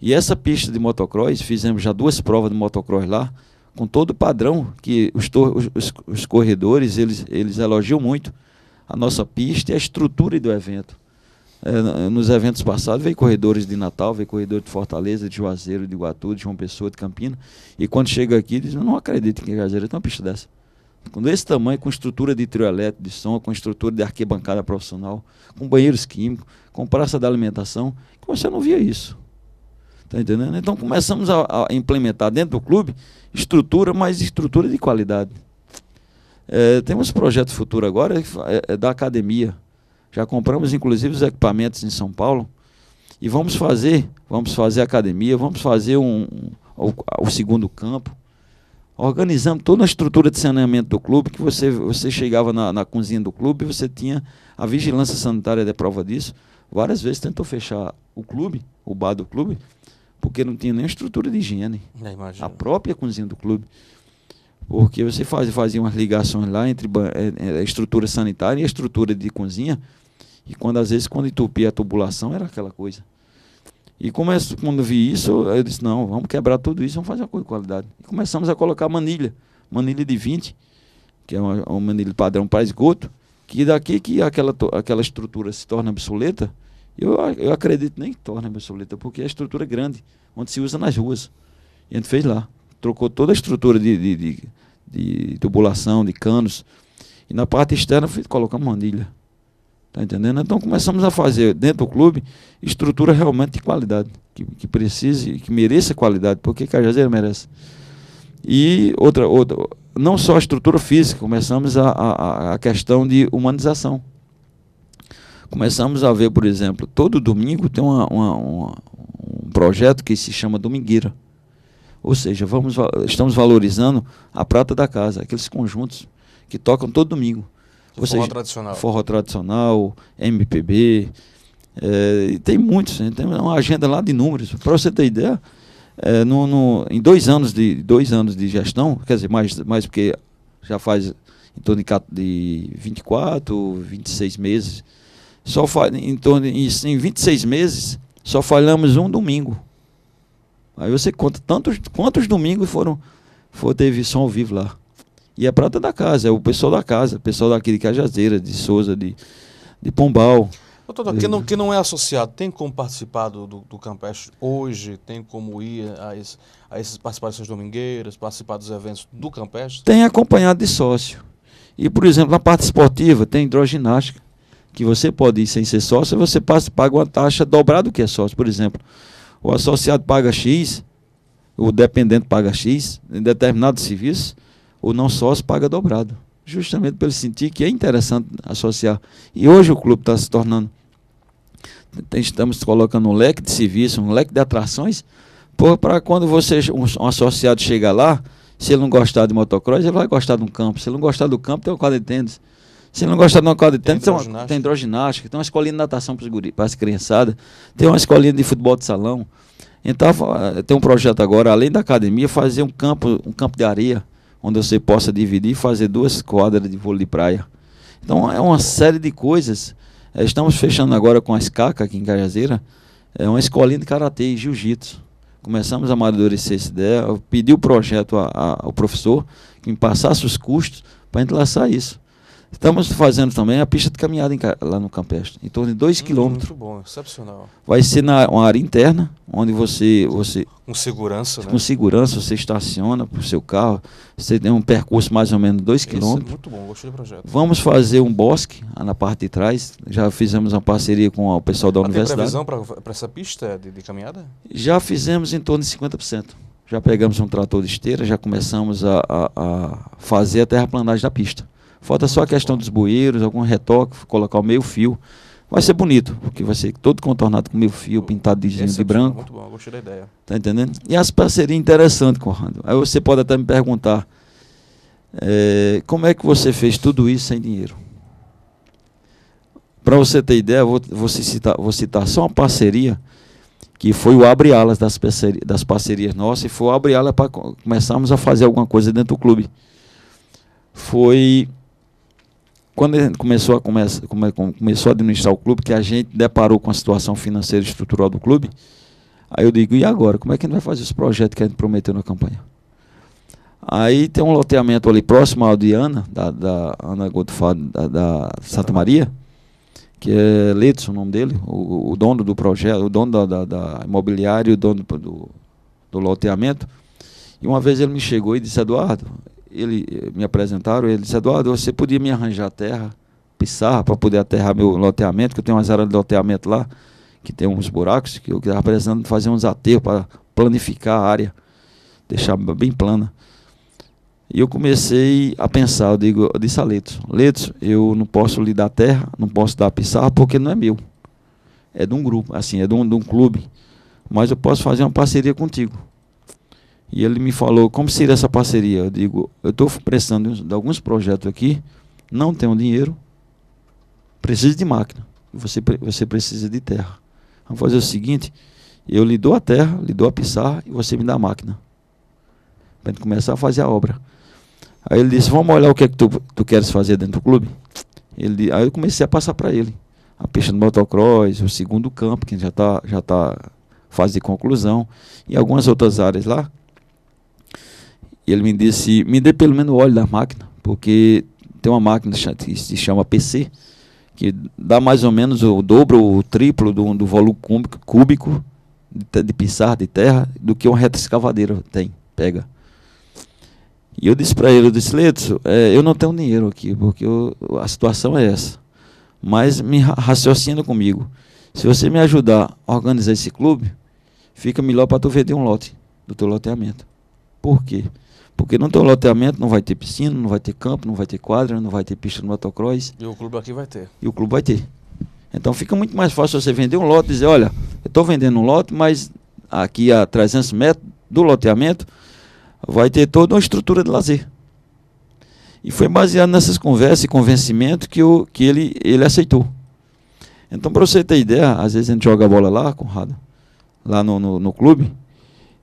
E essa pista de motocross, fizemos já duas provas de motocross lá, com todo o padrão que os, os, os corredores eles, eles elogiam muito a nossa pista e a estrutura do evento. É, nos eventos passados veio corredores de Natal, veio corredor de Fortaleza, de Juazeiro, de Iguatu, de João Pessoa, de Campina. E quando chega aqui, eles não acreditam que Juazeiro é tem uma pista dessa. Com esse tamanho, com estrutura de trio elétrico, de som, com estrutura de arquibancada profissional, com banheiros químicos, com praça da alimentação, que você não via isso. Tá entendendo? Então começamos a, a implementar dentro do clube estrutura, mas estrutura de qualidade. É, temos projetos projeto futuro agora é, é da academia. Já compramos inclusive os equipamentos em São Paulo e vamos fazer, vamos fazer academia, vamos fazer um, um, o, segundo campo. Organizamos toda a estrutura de saneamento do clube, que você, você chegava na, na cozinha do clube e você tinha a vigilância sanitária de prova disso. Várias vezes tentou fechar o clube, o bar do clube, porque não tinha nem estrutura de higiene. A própria cozinha do clube. Porque você faz, fazia umas ligações lá entre é, é, a estrutura sanitária e a estrutura de cozinha. E quando às vezes quando entupia a tubulação era aquela coisa. E começo, quando vi isso, eu disse, não, vamos quebrar tudo isso, vamos fazer uma coisa de qualidade. E começamos a colocar manilha, manilha de 20, que é uma, uma manilha padrão para esgoto, que daqui que aquela, aquela estrutura se torna obsoleta, eu, eu acredito nem torna, a soleta, porque é a estrutura é grande, onde se usa nas ruas. E a gente fez lá. Trocou toda a estrutura de, de, de, de tubulação, de canos. E na parte externa uma mandilha. Tá entendendo? Então começamos a fazer dentro do clube estrutura realmente de qualidade, que, que precise, que mereça qualidade, porque Cajazeira merece. E outra, outra, não só a estrutura física, começamos a, a, a questão de humanização começamos a ver, por exemplo, todo domingo tem uma, uma, uma, um projeto que se chama Domingueira. Ou seja, vamos, estamos valorizando a prata da casa, aqueles conjuntos que tocam todo domingo. Ou forró seja, tradicional. Forró tradicional, MPB. É, tem muitos, né? tem uma agenda lá de números. Para você ter ideia, é, no, no, em dois anos, de, dois anos de gestão, quer dizer, mais, mais porque já faz em torno de 24, 26 meses só em torno de, em 26 meses, só falhamos um domingo. Aí você conta tantos, quantos domingos foram, foi, teve som ao vivo lá. E é prata da casa, é o pessoal da casa, o pessoal daqui de Cajazeira, de Souza, de, de Pombal. Doutor, quem não, quem não é associado, tem como participar do, do, do Campestre hoje? Tem como ir a, esse, a essas participações domingueiras, participar dos eventos do Campestre? Tem acompanhado de sócio. E, por exemplo, na parte esportiva tem hidroginástica que você pode ir sem ser sócio, você passa, paga uma taxa dobrada do que é sócio. Por exemplo, o associado paga X, o dependente paga X em determinado serviço, o não sócio paga dobrado. Justamente pelo sentir que é interessante associar. E hoje o clube está se tornando. Estamos colocando um leque de serviço, um leque de atrações, para quando você, um, um associado chega lá, se ele não gostar de motocross, ele vai gostar de um campo. Se ele não gostar do campo, tem um quadro de tênis. Se não gostar de uma quadra de tênis, tem, hidroginástica. tem hidroginástica, tem uma escolinha de natação para as criançadas, tem uma escolinha de futebol de salão. Então, eh, tem um projeto agora, além da academia, fazer um campo, um campo de areia, onde você possa dividir e fazer duas quadras de vôlei de praia. Então, é uma série de coisas. Eh, estamos fechando agora com a SCACA aqui em Cajazeira, é uma escolinha de karatê e jiu-jitsu. Começamos a amadurecer essa ideia, eu pedi o projeto a, a, ao professor que me passasse os custos para entrelaçar isso. Estamos fazendo também a pista de caminhada em, lá no Campestre, em torno de 2 hum, km. Muito bom, excepcional. Vai ser na uma área interna, onde você. você com segurança, né? Com né? segurança, você estaciona para o seu carro, você tem um percurso mais ou menos 2 km. É muito bom, gostei do projeto. Vamos fazer um bosque na parte de trás, já fizemos uma parceria com o pessoal da ah, universidade. Tem previsão para essa pista de, de caminhada? Já fizemos em torno de 50% já pegamos um trator de esteira, já começamos a, a, a fazer a terraplanagem da pista. Falta só a questão dos bueiros, algum retoque, colocar o meio fio. Vai ser bonito, porque vai ser todo contornado com meio fio, pintado de de é branco. Muito bom, gostei da ideia. Tá entendendo? E as parcerias interessantes, Corrando. Aí você pode até me perguntar, é, como é que você fez tudo isso sem dinheiro? Para você ter ideia, vou, vou, citar, vou citar só uma parceria, que foi o Abre Alas das, parceria, das parcerias nossas, e foi o Abre Alas para começarmos a fazer alguma coisa dentro do clube. Foi quando ele começou a, come, começou a administrar o clube, que a gente deparou com a situação financeira e estrutural do clube, aí eu digo, e agora? Como é que a gente vai fazer esse projeto que a gente prometeu na campanha? Aí tem um loteamento ali próximo ao de Ana, da, da Ana Godofado, da, da, Santa Maria, que é Ledson o nome dele, o, o dono do projeto, o dono da, da, da imobiliária, o dono do, do, do loteamento. E uma vez ele me chegou e disse, Eduardo, ele eh, me apresentaram, ele disse, Eduardo, você podia me arranjar terra, pisar, para poder aterrar meu loteamento, que eu tenho umas áreas de loteamento lá, que tem uns buracos, que eu estava precisando fazer uns aterros para planificar a área, deixar bem plana. E eu comecei a pensar, eu, digo, eu disse a Letos, Letos, eu não posso lhe dar terra, não posso dar pissarra, porque não é meu. É de um grupo, assim, é de um, de um clube. Mas eu posso fazer uma parceria contigo. E ele me falou como seria essa parceria. Eu digo, eu estou prestando de alguns projetos aqui, não tenho dinheiro, preciso de máquina. Você, você precisa de terra. Vamos fazer o seguinte: eu lhe dou a terra, lhe dou a pisar e você me dá a máquina. Para gente começar a fazer a obra. Aí ele disse: Vamos olhar o que é que tu, tu queres fazer dentro do clube? Ele, aí eu comecei a passar para ele a pista do motocross, o segundo campo, que já está já tá fase de conclusão, e algumas outras áreas lá. E ele me disse: me dê pelo menos o óleo da máquina, porque tem uma máquina que se chama PC, que dá mais ou menos o dobro ou o triplo do, do volume cúbico de, de de terra do que uma reto escavadeiro tem, pega. E eu disse para ele, eu disse, Leto, é, eu não tenho dinheiro aqui, porque eu, a situação é essa. Mas me raciocina comigo. Se você me ajudar a organizar esse clube, fica melhor para tu vender um lote do teu loteamento. Por quê? Porque não tem um loteamento, não vai ter piscina, não vai ter campo, não vai ter quadra, não vai ter pista no motocross. E o clube aqui vai ter. E o clube vai ter. Então fica muito mais fácil você vender um lote e dizer, olha, eu estou vendendo um lote, mas aqui a 300 metros do loteamento vai ter toda uma estrutura de lazer. E foi baseado nessas conversas e convencimento que, o, que ele, ele aceitou. Então, para você ter ideia, às vezes a gente joga a bola lá, Conrado, lá no, no, no clube,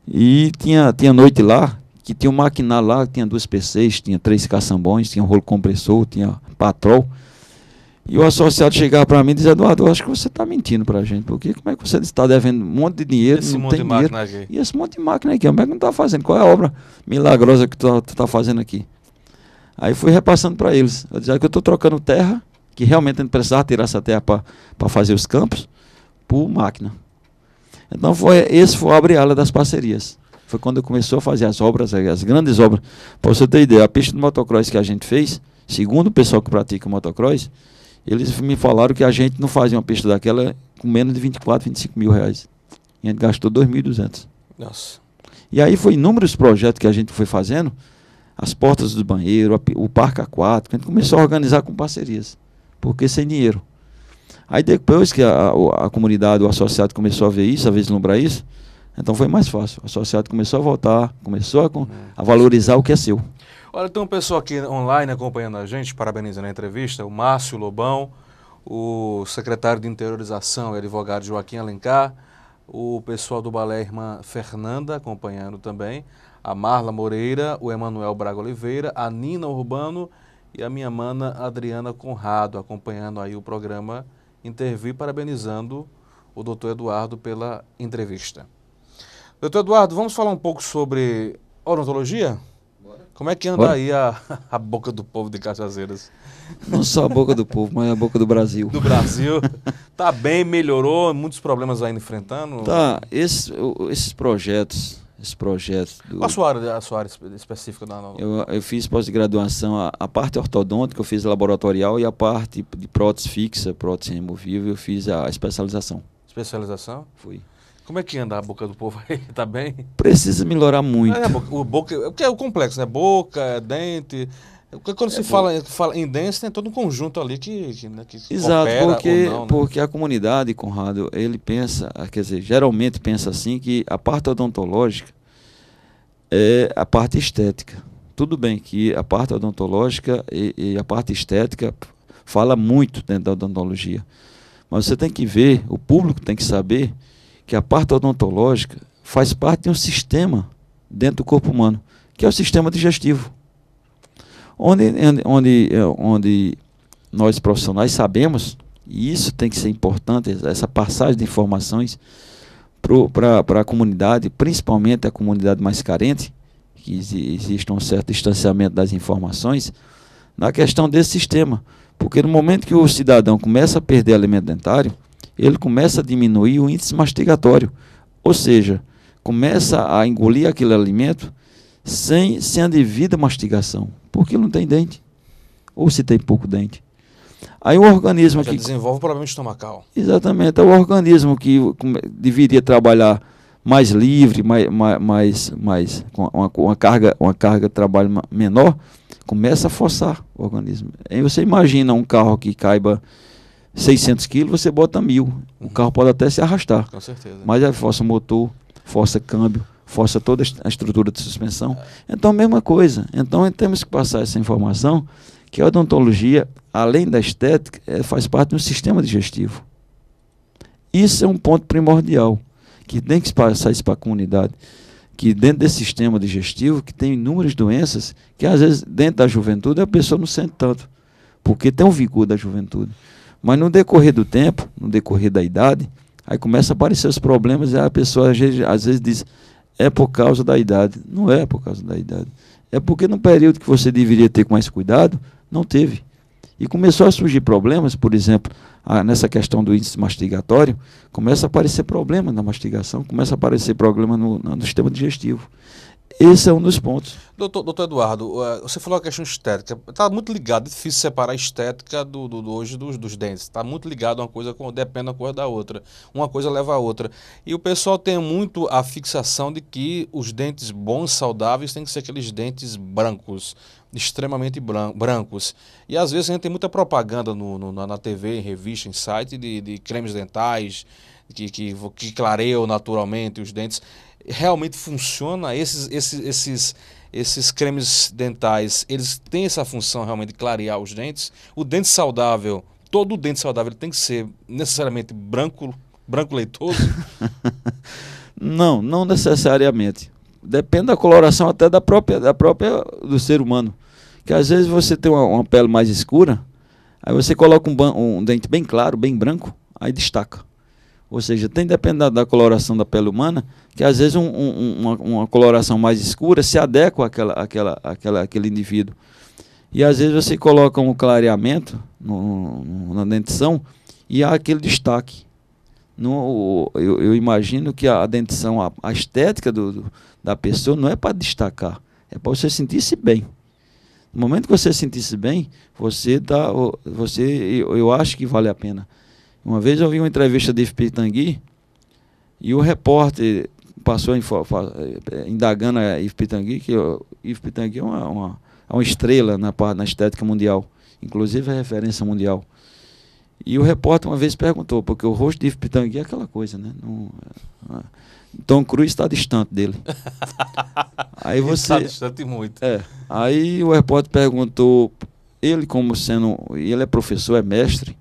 e tinha, tinha noite lá que tinha uma máquina lá, tinha duas PCs, tinha três caçambões, tinha um rolo compressor, tinha patrol. E o associado chegava para mim e dizia, Eduardo, eu acho que você está mentindo para a gente, porque como é que você está devendo um monte de dinheiro, esse não tem dinheiro, aqui. e esse monte de máquina aqui, como é que não está fazendo? Qual é a obra milagrosa que tu está tá fazendo aqui? Aí fui repassando para eles, eu dizia que eu estou trocando terra, que realmente a gente precisava tirar essa terra para fazer os campos, por máquina. Então foi, esse foi o abre-ala das parcerias. Foi quando começou a fazer as obras, eh, as grandes obras. Para você ter ideia, a pista de motocross que a gente fez, segundo o pessoal que pratica motocross, eles me falaram que a gente não fazia uma pista daquela com menos de 24, 25 mil reais. E a gente gastou 2.200. Nossa. E aí foi inúmeros projetos que a gente foi fazendo, as portas do banheiro, o parque aquático, a gente começou a organizar com parcerias, porque sem dinheiro. Aí depois que a, a, a comunidade, o associado começou a ver isso, a vislumbrar isso, então foi mais fácil. O associado começou a voltar, começou a, a valorizar o que é seu. Olha, tem um pessoal aqui online acompanhando a gente, parabenizando a entrevista, o Márcio Lobão, o secretário de Interiorização e advogado Joaquim Alencar, o pessoal do Balé Irmã Fernanda acompanhando também, a Marla Moreira, o Emanuel Braga Oliveira, a Nina Urbano e a minha mana Adriana Conrado acompanhando aí o programa Intervi, parabenizando o doutor Eduardo pela entrevista. Doutor Eduardo, vamos falar um pouco sobre odontologia? Como é que anda Bora. aí a, a boca do povo de Cajazeiras? Não só a boca do povo, mas a boca do Brasil. Do Brasil. Tá bem, melhorou, muitos problemas ainda enfrentando. Tá, esse, esses projetos, esse projeto. Do... Qual a sua área, a sua área específica da nova? Eu, eu fiz pós-graduação, a, a, parte ortodôntica eu fiz laboratorial e a parte de prótese fixa, prótese removível, eu fiz a especialização. Especialização? Fui. Como é que anda a boca do povo aí? Tá bem? Precisa melhorar muito. É, boca, o boca, é que é o complexo, né? Boca, é dente. Quando é se fala, fala, em dente, tem todo um conjunto ali que, que, né, que Exato, porque, não, né? porque a comunidade, Conrado, ele pensa, ah, quer dizer, geralmente pensa assim, que a parte odontológica é a parte estética. Tudo bem que a parte odontológica e, e a parte estética fala muito dentro da odontologia. Mas você tem que ver, o público tem que saber que a parte odontológica faz parte de um sistema dentro do corpo humano, que é o sistema digestivo. Onde, onde, onde é, nós profissionais sabemos, e isso tem que ser importante, essa passagem de informações para a comunidade, principalmente a comunidade mais carente, que existe um certo distanciamento das informações, na questão desse sistema. Porque no momento que o cidadão começa a perder alimento dentário, ele começa a diminuir o índice mastigatório, ou seja, começa a engolir aquele alimento sem, sem a devida mastigação, porque não tem dente, ou se tem pouco dente. Aí o organismo Já que desenvolve o problema estomacal. Exatamente, é o organismo que deveria trabalhar mais livre, mais, mais, mais com uma, uma, carga, uma carga de trabalho menor, começa a forçar o organismo. Aí você imagina um carro que caiba 600 quilos, você bota mil. O carro pode até se arrastar. Com certeza. Mas é força motor, força câmbio, força toda a estrutura de suspensão. Então, mesma coisa. Então, temos que passar essa informação que a odontologia, além da estética, é, faz parte do sistema digestivo. Isso é um ponto primordial, que tem que passar isso para a comunidade. Que dentro desse sistema digestivo, que tem inúmeras doenças, que às vezes dentro da juventude a pessoa não sente tanto, porque tem o vigor da juventude. Mas no decorrer do tempo, no decorrer da idade, aí começa a aparecer os problemas e a pessoa às vezes, às vezes diz, é por causa da idade. Não é por causa da idade. É porque no período que você deveria ter com mais cuidado, não teve. E começou a surgir problemas, por exemplo, a, nessa questão do índice mastigatório, começa a aparecer problema na mastigação, começa a aparecer problema no, no sistema digestivo. Esse é um dos pontos. Doutor, doutor Eduardo, eh, você falou a questão estética. Está muito ligado, é difícil separar a estética do, do, do hoje dos, dos dentes. Está muito ligado uma coisa, com, depende uma coisa da outra. Uma coisa leva a outra. E o pessoal tem muito a fixação de que os dentes bons, saudáveis, têm que ser aqueles dentes brancos, extremamente brancos. E às vezes a gente tem muita propaganda no, no na TV, em revista, em site, de, de cremes dentais, que, que, que clareiam naturalmente os dentes realmente funciona? Esses, esses, esses, esses cremes dentais, eles têm essa função realmente de clarear os dentes? O dente saudável, todo dente saudável tem que ser necessariamente branco, branco leitoso? não, não necessariamente. Depende da coloração até da própria, da própria do ser humano. Que às vezes você tem uma, uma pele mais escura, aí você coloca um, um dente bem claro, bem branco, aí destaca. Ou seja, tem dependendo da coloração da pele humana, que às vezes um, um, uma, uma, coloração mais escura se adequa àquela, àquela, àquela, àquele indivíduo. E às vezes você coloca um clareamento no, no, na dentição e há aquele destaque. No, eu, eu imagino que a, dentição, a, a estética do, do, da pessoa não é para destacar, é para você sentir-se bem. No momento que você sentir-se bem, você dá, você eu, eu acho que vale a pena. Uma vez eu vi uma entrevista de FP Tangui e o repórter passou eh, indagando a Yves Pitangui, que Yves Pitangui é uma, uma, é uma estrela na, na estética mundial, inclusive é referência mundial. E o repórter uma vez perguntou, porque o rosto de Yves Pitangui é aquela coisa, né? Não, não, eh, Tom Cruise está distante dele. aí você está distante muito. É, aí o repórter perguntou, ele como sendo, ele é professor, é mestre,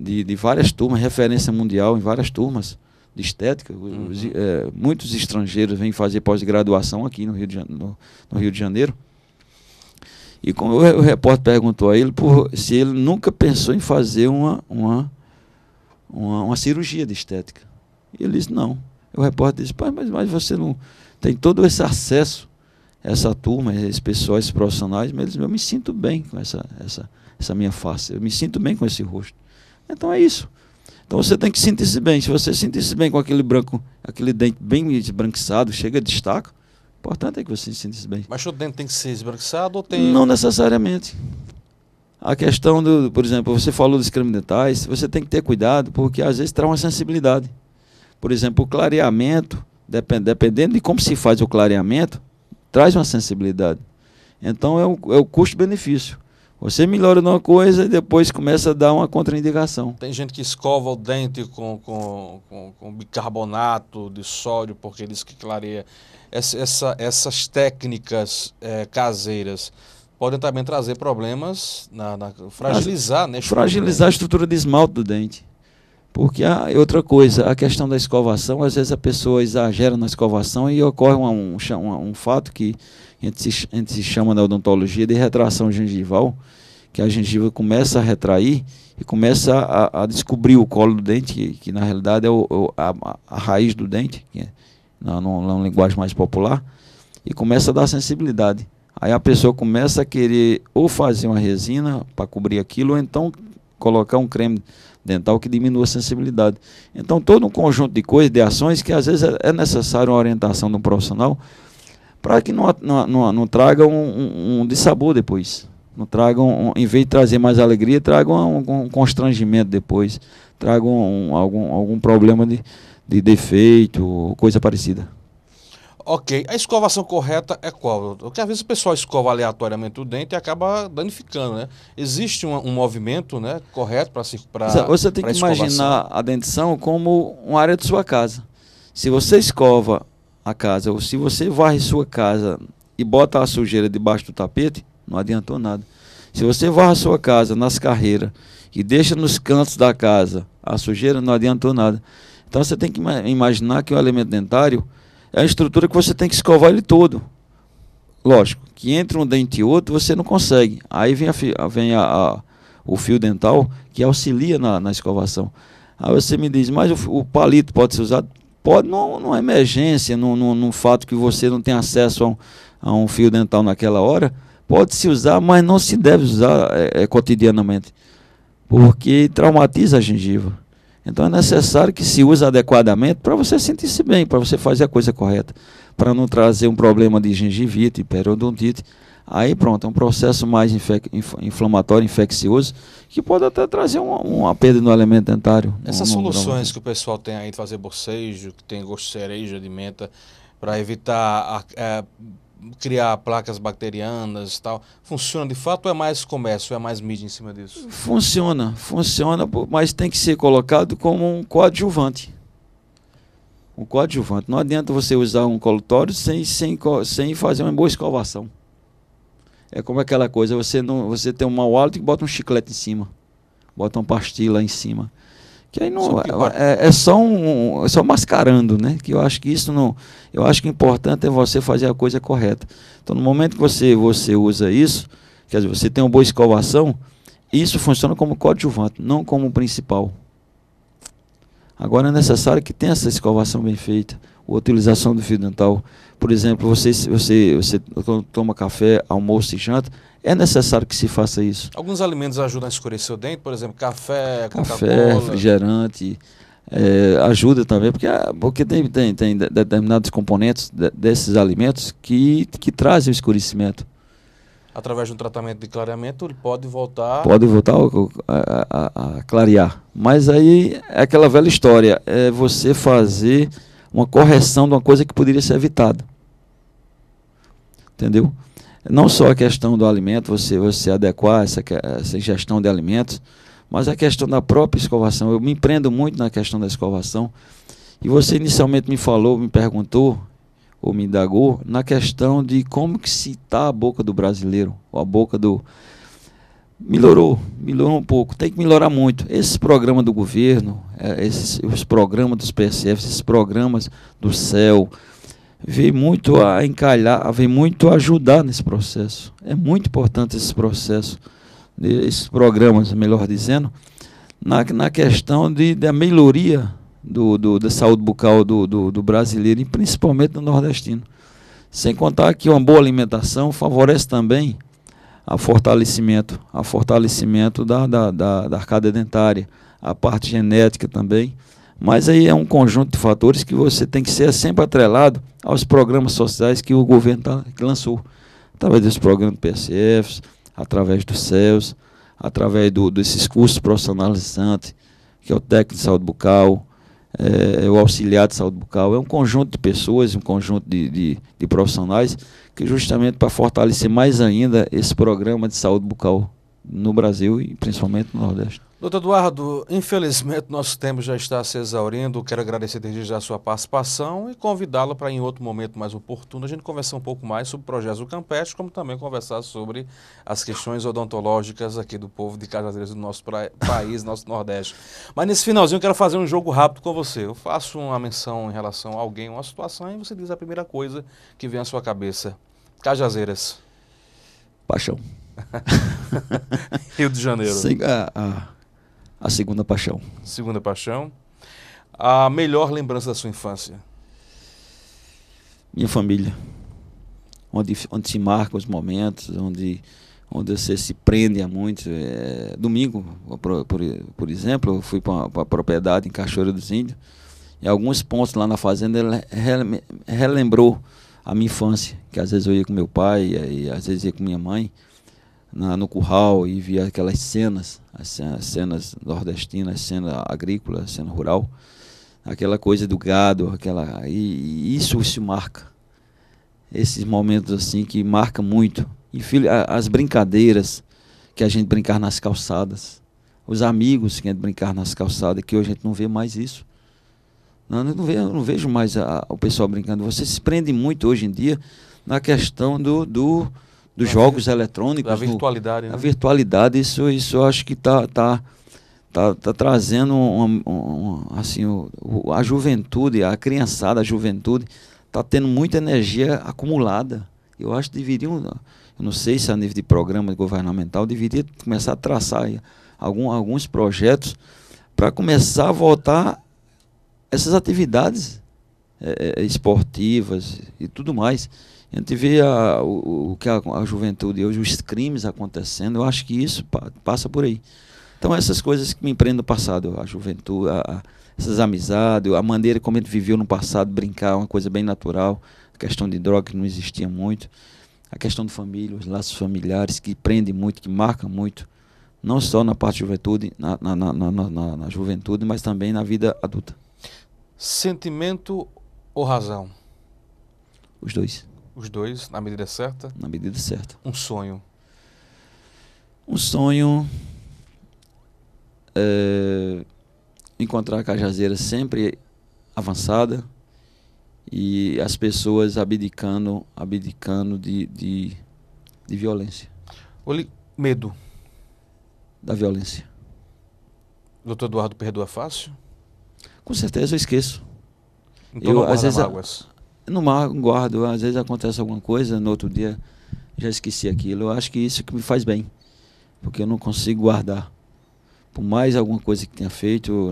de, de várias turmas, referência mundial em várias turmas de estética. Uhum. Os, é, muitos estrangeiros vêm fazer pós-graduação aqui no Rio de, no, no Rio de Janeiro. E como o, repórter perguntou a ele por, se ele nunca pensou em fazer uma, uma, uma, uma cirurgia de estética. E ele disse, não. E o repórter disse, mas, mas você não tem todo esse acesso, essa turma, esses pessoal, esses profissionais, mas eu me sinto bem com essa, essa, essa minha face, eu me sinto bem com esse rosto. Então é isso. Então você tem que sentir-se bem. Se você sentir-se bem com aquele branco, aquele dente bem esbranquiçado, chega, destaca. O importante é que você se sinta -se bem. Mas o dente tem que ser esbranquiçado ou tem. Não necessariamente. A questão do, por exemplo, você falou dos cremes dentais, você tem que ter cuidado, porque às vezes traz uma sensibilidade. Por exemplo, o clareamento, dependendo de como se faz o clareamento, traz uma sensibilidade. Então é o, é o custo-benefício. Você melhora numa coisa e depois começa a dar uma contraindicação. Tem gente que escova o dente com, com, com, com bicarbonato de sódio porque diz que clareia. Essa, essa, essas técnicas é, caseiras podem também trazer problemas, na, na fragilizar, né? Fragilizar a estrutura de esmalte do dente. Porque há outra coisa, a questão da escovação, às vezes a pessoa exagera na escovação e ocorre um, um, um fato que a gente, se, a gente se chama na odontologia de retração gengival, que a gengiva começa a retrair e começa a, a descobrir o colo do dente, que, que na realidade é o, o, a, a, raiz do dente, que é, na, na linguagem mais popular, e começa a dar sensibilidade. Aí a pessoa começa a querer ou fazer uma resina para cobrir aquilo, ou então colocar um creme dental que diminua a sensibilidade. Então, todo um conjunto de coisas, de ações, que às vezes é, é necessário uma orientação do um profissional para que não, não, não, não traga um, um, um dissabor depois. Não traga, um, em vez de trazer mais alegria, traga um, constrangimento depois. Traga algum, algum problema de, de defeito, coisa parecida. Ok, a escovação correta é qual? Porque às vezes o pessoal escova aleatoriamente o dente e acaba danificando, né? Existe um, um movimento né, correto para se para Você tem que imaginar a dentição como uma área de sua casa. Se você escova a casa, ou se você varre sua casa e bota a sujeira debaixo do tapete, não adiantou nada. Se você varre a sua casa nas carreiras e deixa nos cantos da casa a sujeira, não adiantou nada. Então você tem que imaginar que o alimento dentário é uma estrutura que você tem que escovar ele todo. Lógico, que entre um dente e outro você não consegue. Aí vem, a, vem a, a, o fio dental que auxilia na, na, escovação. Aí você me diz, mas o, o palito pode ser usado? Pode, Não numa é emergência, num, num, num, fato que você não tem acesso a um, a um fio dental naquela hora, pode se usar, mas não se deve usar é, é, cotidianamente, porque traumatiza a gengiva. Então é necessário que se use adequadamente para você sentir-se bem, para você fazer a coisa correta, para não trazer um problema de gengivite, periodontite. Aí pronto, é um processo mais infec inf inflamatório, infeccioso, que pode até trazer uma, uma perda no alimento dentário. Essas soluções que o pessoal tem aí de fazer bocejo, que tem gosto de cereja, de menta, para evitar a, a é, criar placas bacterianas e tal. Funciona de fato ou é mais comércio, é mais mídia em cima disso? Funciona, funciona, mas tem que ser colocado como um coadjuvante. Um coadjuvante. Não adianta você usar um colutório sem, sem, sem fazer uma boa escovação. É como aquela coisa, você não, você tem um mau hálito e bota um chiclete em cima. Bota uma pastilha em cima que aí não é, é, é, só um, é só mascarando, né? Que eu acho que isso não, eu acho que o importante é você fazer a coisa correta. Então, no momento que você você usa isso, quer dizer, você tem uma boa escovação, isso funciona como coadjuvante, não como principal. Agora é necessário que tenha essa escovação bem feita, a utilização do fio dental por exemplo, você, você, você toma café, almoço e janta, é necessário que se faça isso. Alguns alimentos ajudam a escurecer o dente, por exemplo, café, Café, refrigerante, é, ajuda também, porque, ah, porque tem, tem, tem determinados componentes de, desses alimentos que, que trazem o escurecimento. Através de um tratamento de clareamento, ele pode voltar. Pode voltar a, a, a clarear. Mas aí é aquela velha história: é você fazer uma correção de uma coisa que poderia ser evitada entendeu? Não só a questão do alimento, você, você adequar essa, essa ingestão de alimentos, mas a questão da própria escovação. Eu me empreendo muito na questão da escovação. E você inicialmente me falou, me perguntou, ou me indagou, na questão de como que se está a boca do brasileiro, ou a boca do... Melhorou, melhorou um pouco, tem que melhorar muito. Esse programa do governo, é, esses, os programas dos PSF, esses programas do céu, vem muito a encalhar, vem muito a ajudar nesse processo. É muito importante esse processo, né, esses programas, melhor dizendo, na, na questão de, da melhoria do, do, da saúde bucal do, do, do brasileiro e principalmente do nordestino. Sem contar que uma boa alimentação favorece também a fortalecimento, a fortalecimento da, da, da, da arcada dentária, a parte genética também. Mas aí é um conjunto de fatores que você tem que ser sempre atrelado aos programas sociais que o governo tá, que lançou. Através dos programas do PSF, através dos CELS, através do, desses cursos profissionalizantes, que é o técnico de saúde bucal, é, o auxiliar de saúde bucal. É um conjunto de pessoas, um conjunto de, de, de profissionais que justamente para fortalecer mais ainda esse programa de saúde bucal no Brasil e principalmente no Nordeste. Doutor Eduardo, infelizmente nosso tempo já está se exaurindo. Quero agradecer desde já a sua participação e convidá-lo para, em outro momento mais oportuno, a gente conversar um pouco mais sobre o projeto do Campeste, como também conversar sobre as questões odontológicas aqui do povo de Cajazeiras do nosso país, nosso Nordeste. Mas nesse finalzinho eu quero fazer um jogo rápido com você. Eu faço uma menção em relação a alguém, uma situação, e você diz a primeira coisa que vem à sua cabeça. Cajazeiras. Paixão. Rio de Janeiro. Sim, ah, ah. A Segunda Paixão. Segunda Paixão. A melhor lembrança da sua infância? Minha família. Onde, onde se marcam os momentos, onde, onde você se prende a muito. É, domingo, por, por, por, exemplo, eu fui para a propriedade em Cachoeira dos Índios. Em alguns pontos lá na fazenda, ele rele, relembrou a minha infância, que às vezes eu ia com meu pai, e, às vezes ia com minha mãe na, no curral e via aquelas cenas, as, cenas nordestinas, a cena agrícola, a cena rural, aquela coisa do gado, aquela e, e isso se marca. Esses momentos assim que marca muito. E as brincadeiras que a gente brincar nas calçadas, os amigos que a gente brincar nas calçadas, que hoje a gente não vê mais isso. Não, não, vejo, não vejo mais a, o pessoal brincando. Você se prende muito hoje em dia na questão do, do dos jogos eletrônicos. A virtualidade. No, né? A virtualidade, isso, isso acho que está tá, tá, tá trazendo um, um, assim, o, a juventude, a criançada, a juventude, está tendo muita energia acumulada. Eu acho que deveriam, eu não sei se a nível de programa governamental, deveria começar a traçar algum, alguns projetos para começar a voltar essas atividades é, é esportivas e tudo mais. A gente vê a, o, o, que a, a juventude hoje, os crimes acontecendo, eu acho que isso pa, passa por aí. Então, essas coisas que me prendem no passado, a juventude, a, essas amizades, a maneira como a gente viveu no passado, brincar, uma coisa bem natural, a questão de droga que não existia muito, a questão de família, os laços familiares que prendem muito, que marcam muito, não só na parte de juventude, na, na, na, na, na juventude, mas também na vida adulta. Sentimento ou razão? Os dois. Os dois, na medida certa? Na medida certa. Um sonho. Um sonho. É, encontrar a Cajazeira sempre avançada e as pessoas abdicando, abdicando de, de, de violência. Olhe, medo. Da violência. Doutor Eduardo perdoa fácil? Com certeza eu esqueço. Então eu, não às vezes, mágoas não marco, guardo. Às vezes acontece alguma coisa, no outro dia já esqueci aquilo. Eu acho que isso que me faz bem, porque eu não consigo guardar. Por mais alguma coisa que tenha feito,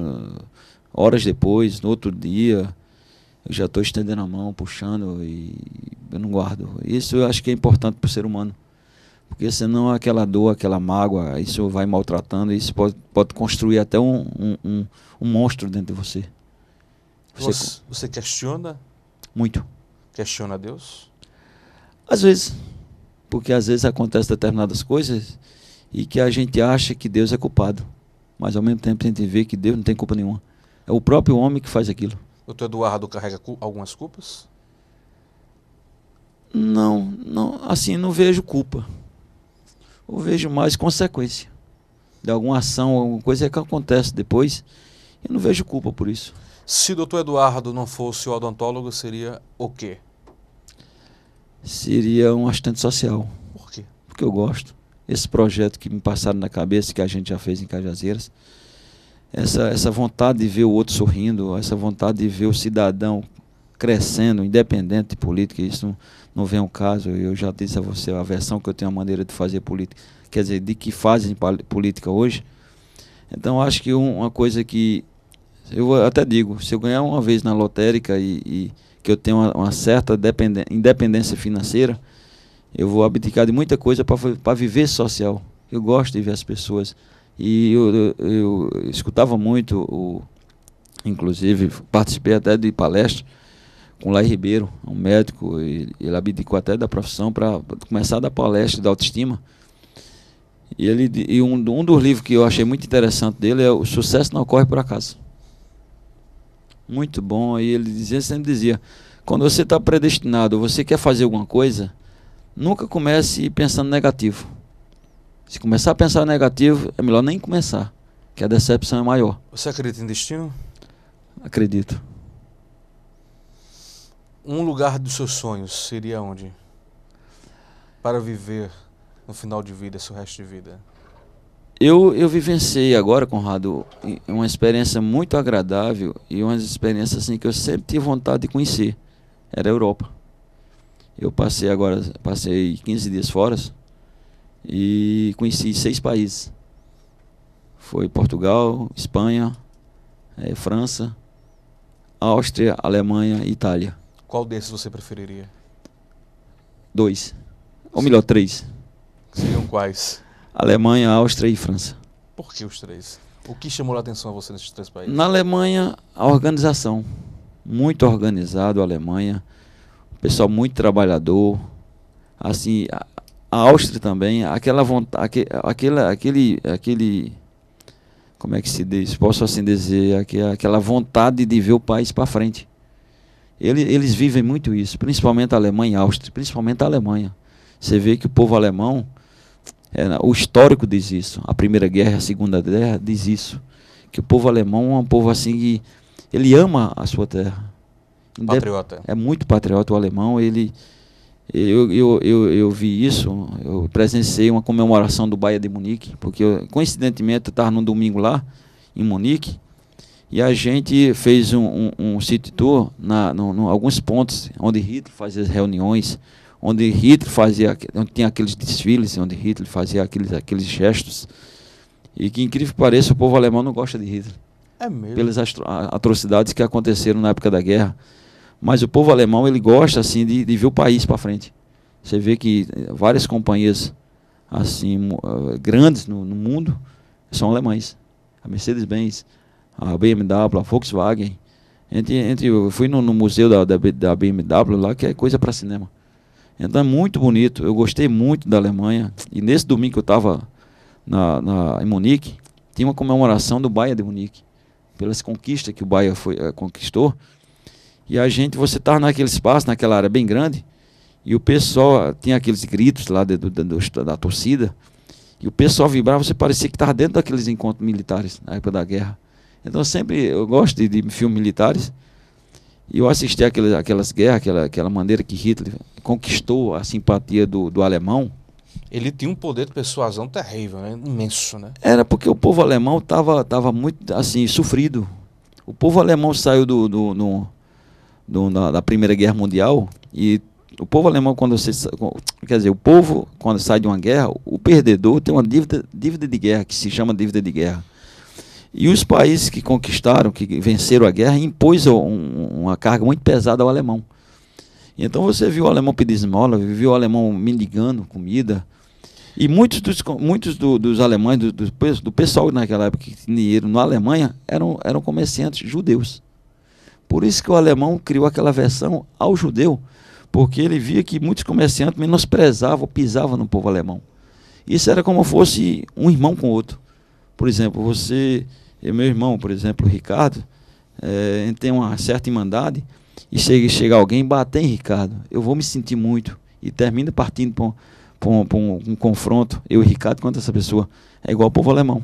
horas depois, no outro dia, eu já estou estendendo a mão, puxando e eu não guardo. Isso eu acho que é importante para o ser humano, porque senão aquela dor, aquela mágoa, isso vai maltratando isso pode, pode construir até um, um, um, um monstro dentro de você. Você, você questiona muito. Questiona Deus? Às vezes. Porque às vezes acontecem determinadas coisas e que a gente acha que Deus é culpado. Mas ao mesmo tempo a gente vê que Deus não tem culpa nenhuma. É o próprio homem que faz aquilo. O teu Eduardo carrega algumas culpas? Não, não, assim, não vejo culpa. Eu vejo mais consequência de alguma ação, alguma coisa que acontece depois. Eu não vejo culpa por isso. Se o doutor Eduardo não fosse o odontólogo, seria o quê? Seria um assistente social. Por quê? Porque eu gosto. Esse projeto que me passaram na cabeça, que a gente já fez em Cajazeiras, essa, essa vontade de ver o outro sorrindo, essa vontade de ver o cidadão crescendo, independente de política, isso não, não vem ao caso. Eu já disse a você a versão que eu tenho a maneira de fazer política, quer dizer, de que fazem política hoje. Então acho que um, uma coisa que eu até digo, se eu ganhar uma vez na lotérica e, e que eu tenho uma, uma certa independência financeira, eu vou abdicar de muita coisa para viver social. Eu gosto de ver as pessoas. E eu, eu, eu escutava muito, o, inclusive participei até de palestra com o Lai Ribeiro, um médico, e, ele abdicou até da profissão para começar a dar palestra da autoestima. E, ele, e um, um dos livros que eu achei muito interessante dele é O Sucesso Não Ocorre Por Acaso muito bom. E ele dizia, sempre dizia, quando você está predestinado, você quer fazer alguma coisa, nunca comece pensando negativo. Se começar a pensar negativo, é melhor nem começar, que a decepção é maior. Você acredita em destino? Acredito. Um lugar dos seus sonhos seria onde? Para viver no final de vida, seu resto de vida eu, eu vivenciei agora, Conrado, uma experiência muito agradável e uma experiência assim, que eu sempre tive vontade de conhecer. Era a Europa. Eu passei agora, passei 15 dias fora e conheci seis países. Foi Portugal, Espanha, é, França, Áustria, Alemanha e Itália. Qual desses você preferiria? Dois. Ou melhor, três. Seriam quais? Alemanha, Áustria e França. Por que os três? O que chamou a atenção a você nesses três países? Na Alemanha, a organização. Muito organizado a Alemanha. Pessoal muito trabalhador. Assim, a, Áustria também, aquela vontade, aquele, aquele, aquele, como é que se diz? Posso assim dizer, aquela, aquela vontade de ver o país para frente. Ele, eles vivem muito isso, principalmente a Alemanha e a Áustria, principalmente a Alemanha. Você vê que o povo alemão, é, o histórico diz isso. A Primeira Guerra, a Segunda Guerra diz isso. Que o povo alemão é um povo assim que ele ama a sua terra. Patriota. É muito patriota o alemão. Ele, eu, eu, eu, eu vi isso, eu presenciei uma comemoração do Baia de Munique, porque eu, coincidentemente eu estava no domingo lá, em Munique, e a gente fez um, um, um city tour na, alguns pontos onde Hitler fazia as reuniões, onde Hitler fazia, onde tinha aqueles desfiles, onde Hitler fazia aqueles, aqueles gestos. E que incrível que pareça, o povo alemão não gosta de Hitler. É mesmo. Pelas atrocidades que aconteceram na época da guerra. Mas o povo alemão, ele gosta assim de, de ver o país para frente. Você vê que eh, várias companhias assim eh, grandes no, no mundo são alemães. A Mercedes-Benz, a BMW, a Volkswagen. Entre, entre, eu fui no, no museu da, da, da BMW lá, que é coisa para cinema. Então é muito bonito. Eu gostei muito da Alemanha. E nesse domingo que eu estava na, na, em Munique, tinha uma comemoração do Bahia de Munique, pelas conquistas que o Bahia foi, eh, conquistou. E a gente, você estava tá naquele espaço, naquela área bem grande, e o pessoal, eh, tinha aqueles gritos lá de, do, do, da torcida, e o pessoal vibrava, você parecia que estava dentro daqueles encontros militares na época da guerra. Então sempre eu gosto de, de filmes militares. E eu assisti aquelas, aquelas guerras, aquela, aquela maneira que Hitler conquistou a simpatia do, do alemão. Ele tinha um poder de persuasão terrível, né? imenso, né? Era porque o povo alemão estava tava muito, assim, sofrido. O povo alemão saiu do, do, do, do da, da, Primeira Guerra Mundial e o povo alemão, quando você... Quer dizer, o povo, quando sai de uma guerra, o perdedor tem uma dívida, dívida de guerra, que se chama dívida de guerra. E os países que conquistaram, que venceram a guerra, impôs um, uma carga muito pesada ao alemão. Então você viu o alemão pedir esmola, viu o alemão mendigando comida. E muitos dos, muitos do, dos alemães, do, do, do, pessoal naquela época que tinha dinheiro na Alemanha, eram, eram comerciantes judeus. Por isso que o alemão criou aquela versão ao judeu, porque ele via que muitos comerciantes menosprezavam, pisavam no povo alemão. Isso era como fosse um irmão com o outro. Por exemplo, você, meu irmão, por exemplo, Ricardo, é, tem uma certa irmandade e chega, chega alguém e bater em Ricardo. Eu vou me sentir muito e termina partindo para um, um, um confronto, eu e Ricardo, contra essa pessoa. É igual o povo alemão.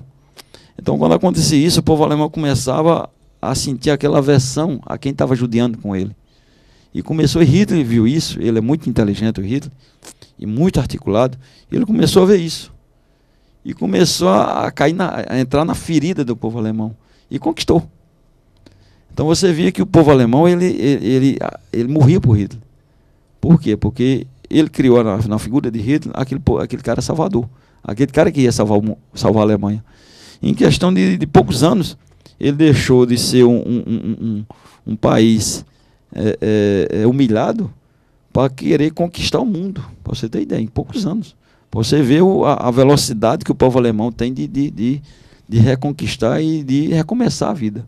Então, quando acontecia isso, o povo alemão começava a sentir aquela aversão a quem estava judiando com ele. E começou, e Hitler viu isso, ele é muito inteligente, o Hitler, e muito articulado, e ele começou a ver isso e começou a, cair na, a entrar na ferida do povo alemão e conquistou. Então você via que o povo alemão ele, ele, ele, ele morria por Hitler. Por quê? Porque ele criou na, na figura de Hitler aquele, aquele cara salvador, aquele cara que ia salvar, salvar a Alemanha. Em questão de, de poucos anos, ele deixou de ser um, um, um, um país é, é, é, humilhado para querer conquistar o mundo. Para você ter ideia, em poucos anos. Você vê o, a, a, velocidade que o povo alemão tem de, de, de, de reconquistar e de recomeçar a vida.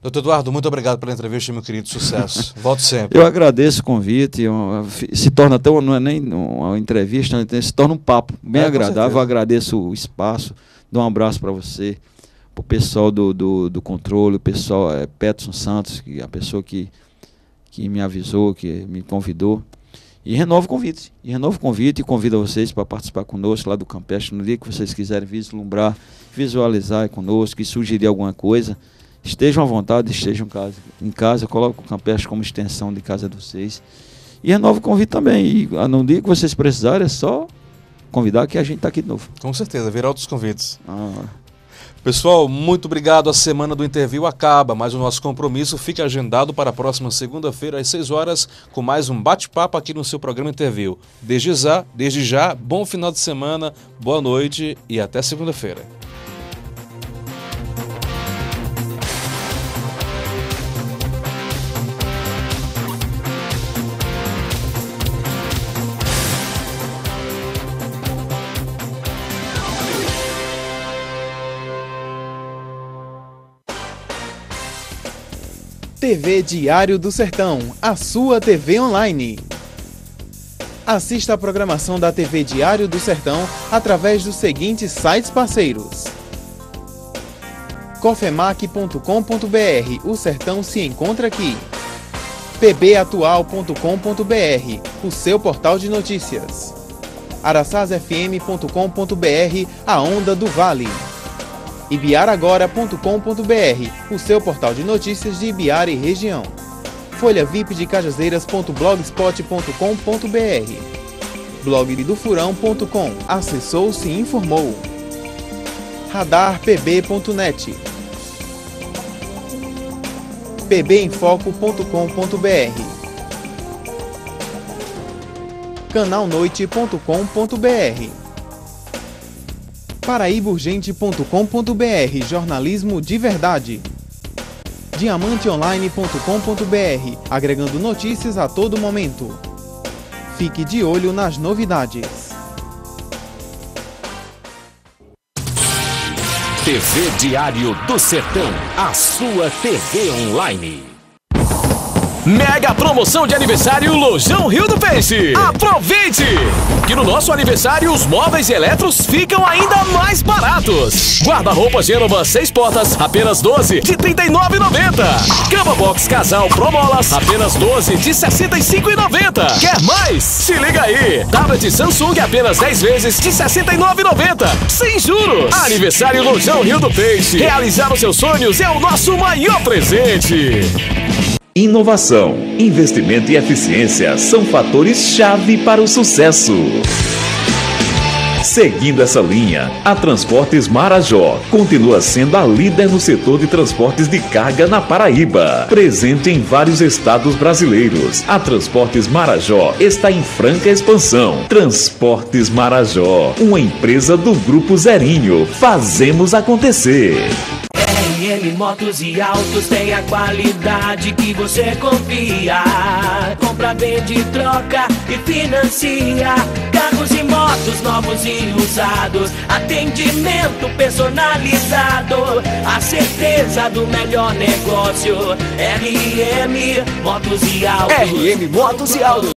Doutor Eduardo, muito obrigado pela entrevista, meu querido. Sucesso. Volto sempre. Eu agradeço o convite. É se torna até, não é nem uma entrevista, né, se torna um papo bem é, agradável. Agradeço o espaço. Dou um abraço para você, para o pessoal do, do, do, controle, o pessoal é, Peterson Santos, que é a pessoa que, que me avisou, que me convidou. E renovo o convite. E renovo o convite e convido vocês para participar conosco lá do Campestre no dia que vocês quiserem vislumbrar, visualizar conosco e sugerir alguma coisa. Estejam à vontade, estejam em casa, coloco o Campestre como extensão de casa de vocês. E renovo o convite também. E ah, no dia que vocês precisarem, é só convidar que a gente está aqui de novo. Com certeza, virá outros convites. Ah. Pessoal, muito obrigado. A semana do interview acaba, mas o nosso compromisso fica agendado para a próxima segunda-feira, às 6 horas, com mais um bate-papo aqui no seu programa Interview. Desde já, desde já, bom final de semana, boa noite e até segunda-feira. TV Diário do Sertão, a sua TV online. Assista a programação da TV Diário do Sertão através dos seguintes sites parceiros: cofemac.com.br, o sertão se encontra aqui. pbatual.com.br, o seu portal de notícias. araçazfm.com.br, a onda do vale ibiaragora.com.br, o seu portal de notícias de Ibiara e região. Folha VIP de cajazeiras.blogspot.com.br. furão.com Acessou, se informou. radarpb.net. pbemfoco.com.br. canalnoite.com.br paraíburgente.com.br Jornalismo de verdade. diamanteonline.com.br Agregando notícias a todo momento. Fique de olho nas novidades. TV Diário do Sertão, a sua TV online. Mega promoção de aniversário Lojão Rio do Peixe. Aproveite! Que no nosso aniversário os móveis e eletros ficam ainda mais baratos. Guarda-roupa Gênova 6 portas, apenas 12 de 39,90. Cama box casal Promolas, apenas 12 de 65,90. Quer mais? Se liga aí. Tablet Samsung apenas 10 vezes de 69,90. Sem juros. Aniversário Lojão Rio do Peixe. Realizar os seus sonhos é o nosso maior presente. Inovação, investimento e eficiência são fatores-chave para o sucesso. Seguindo essa linha, a Transportes Marajó continua sendo a líder no setor de transportes de carga na Paraíba. Presente em vários estados brasileiros, a Transportes Marajó está em franca expansão. Transportes Marajó, uma empresa do Grupo Zerinho. Fazemos acontecer em motos e autos tem a qualidade que você confia. Compra, vende, troca e financia. Carros e motos novos e usados. Atendimento personalizado. A certeza do melhor negócio. RM Motos e Autos. RM Motos e Autos.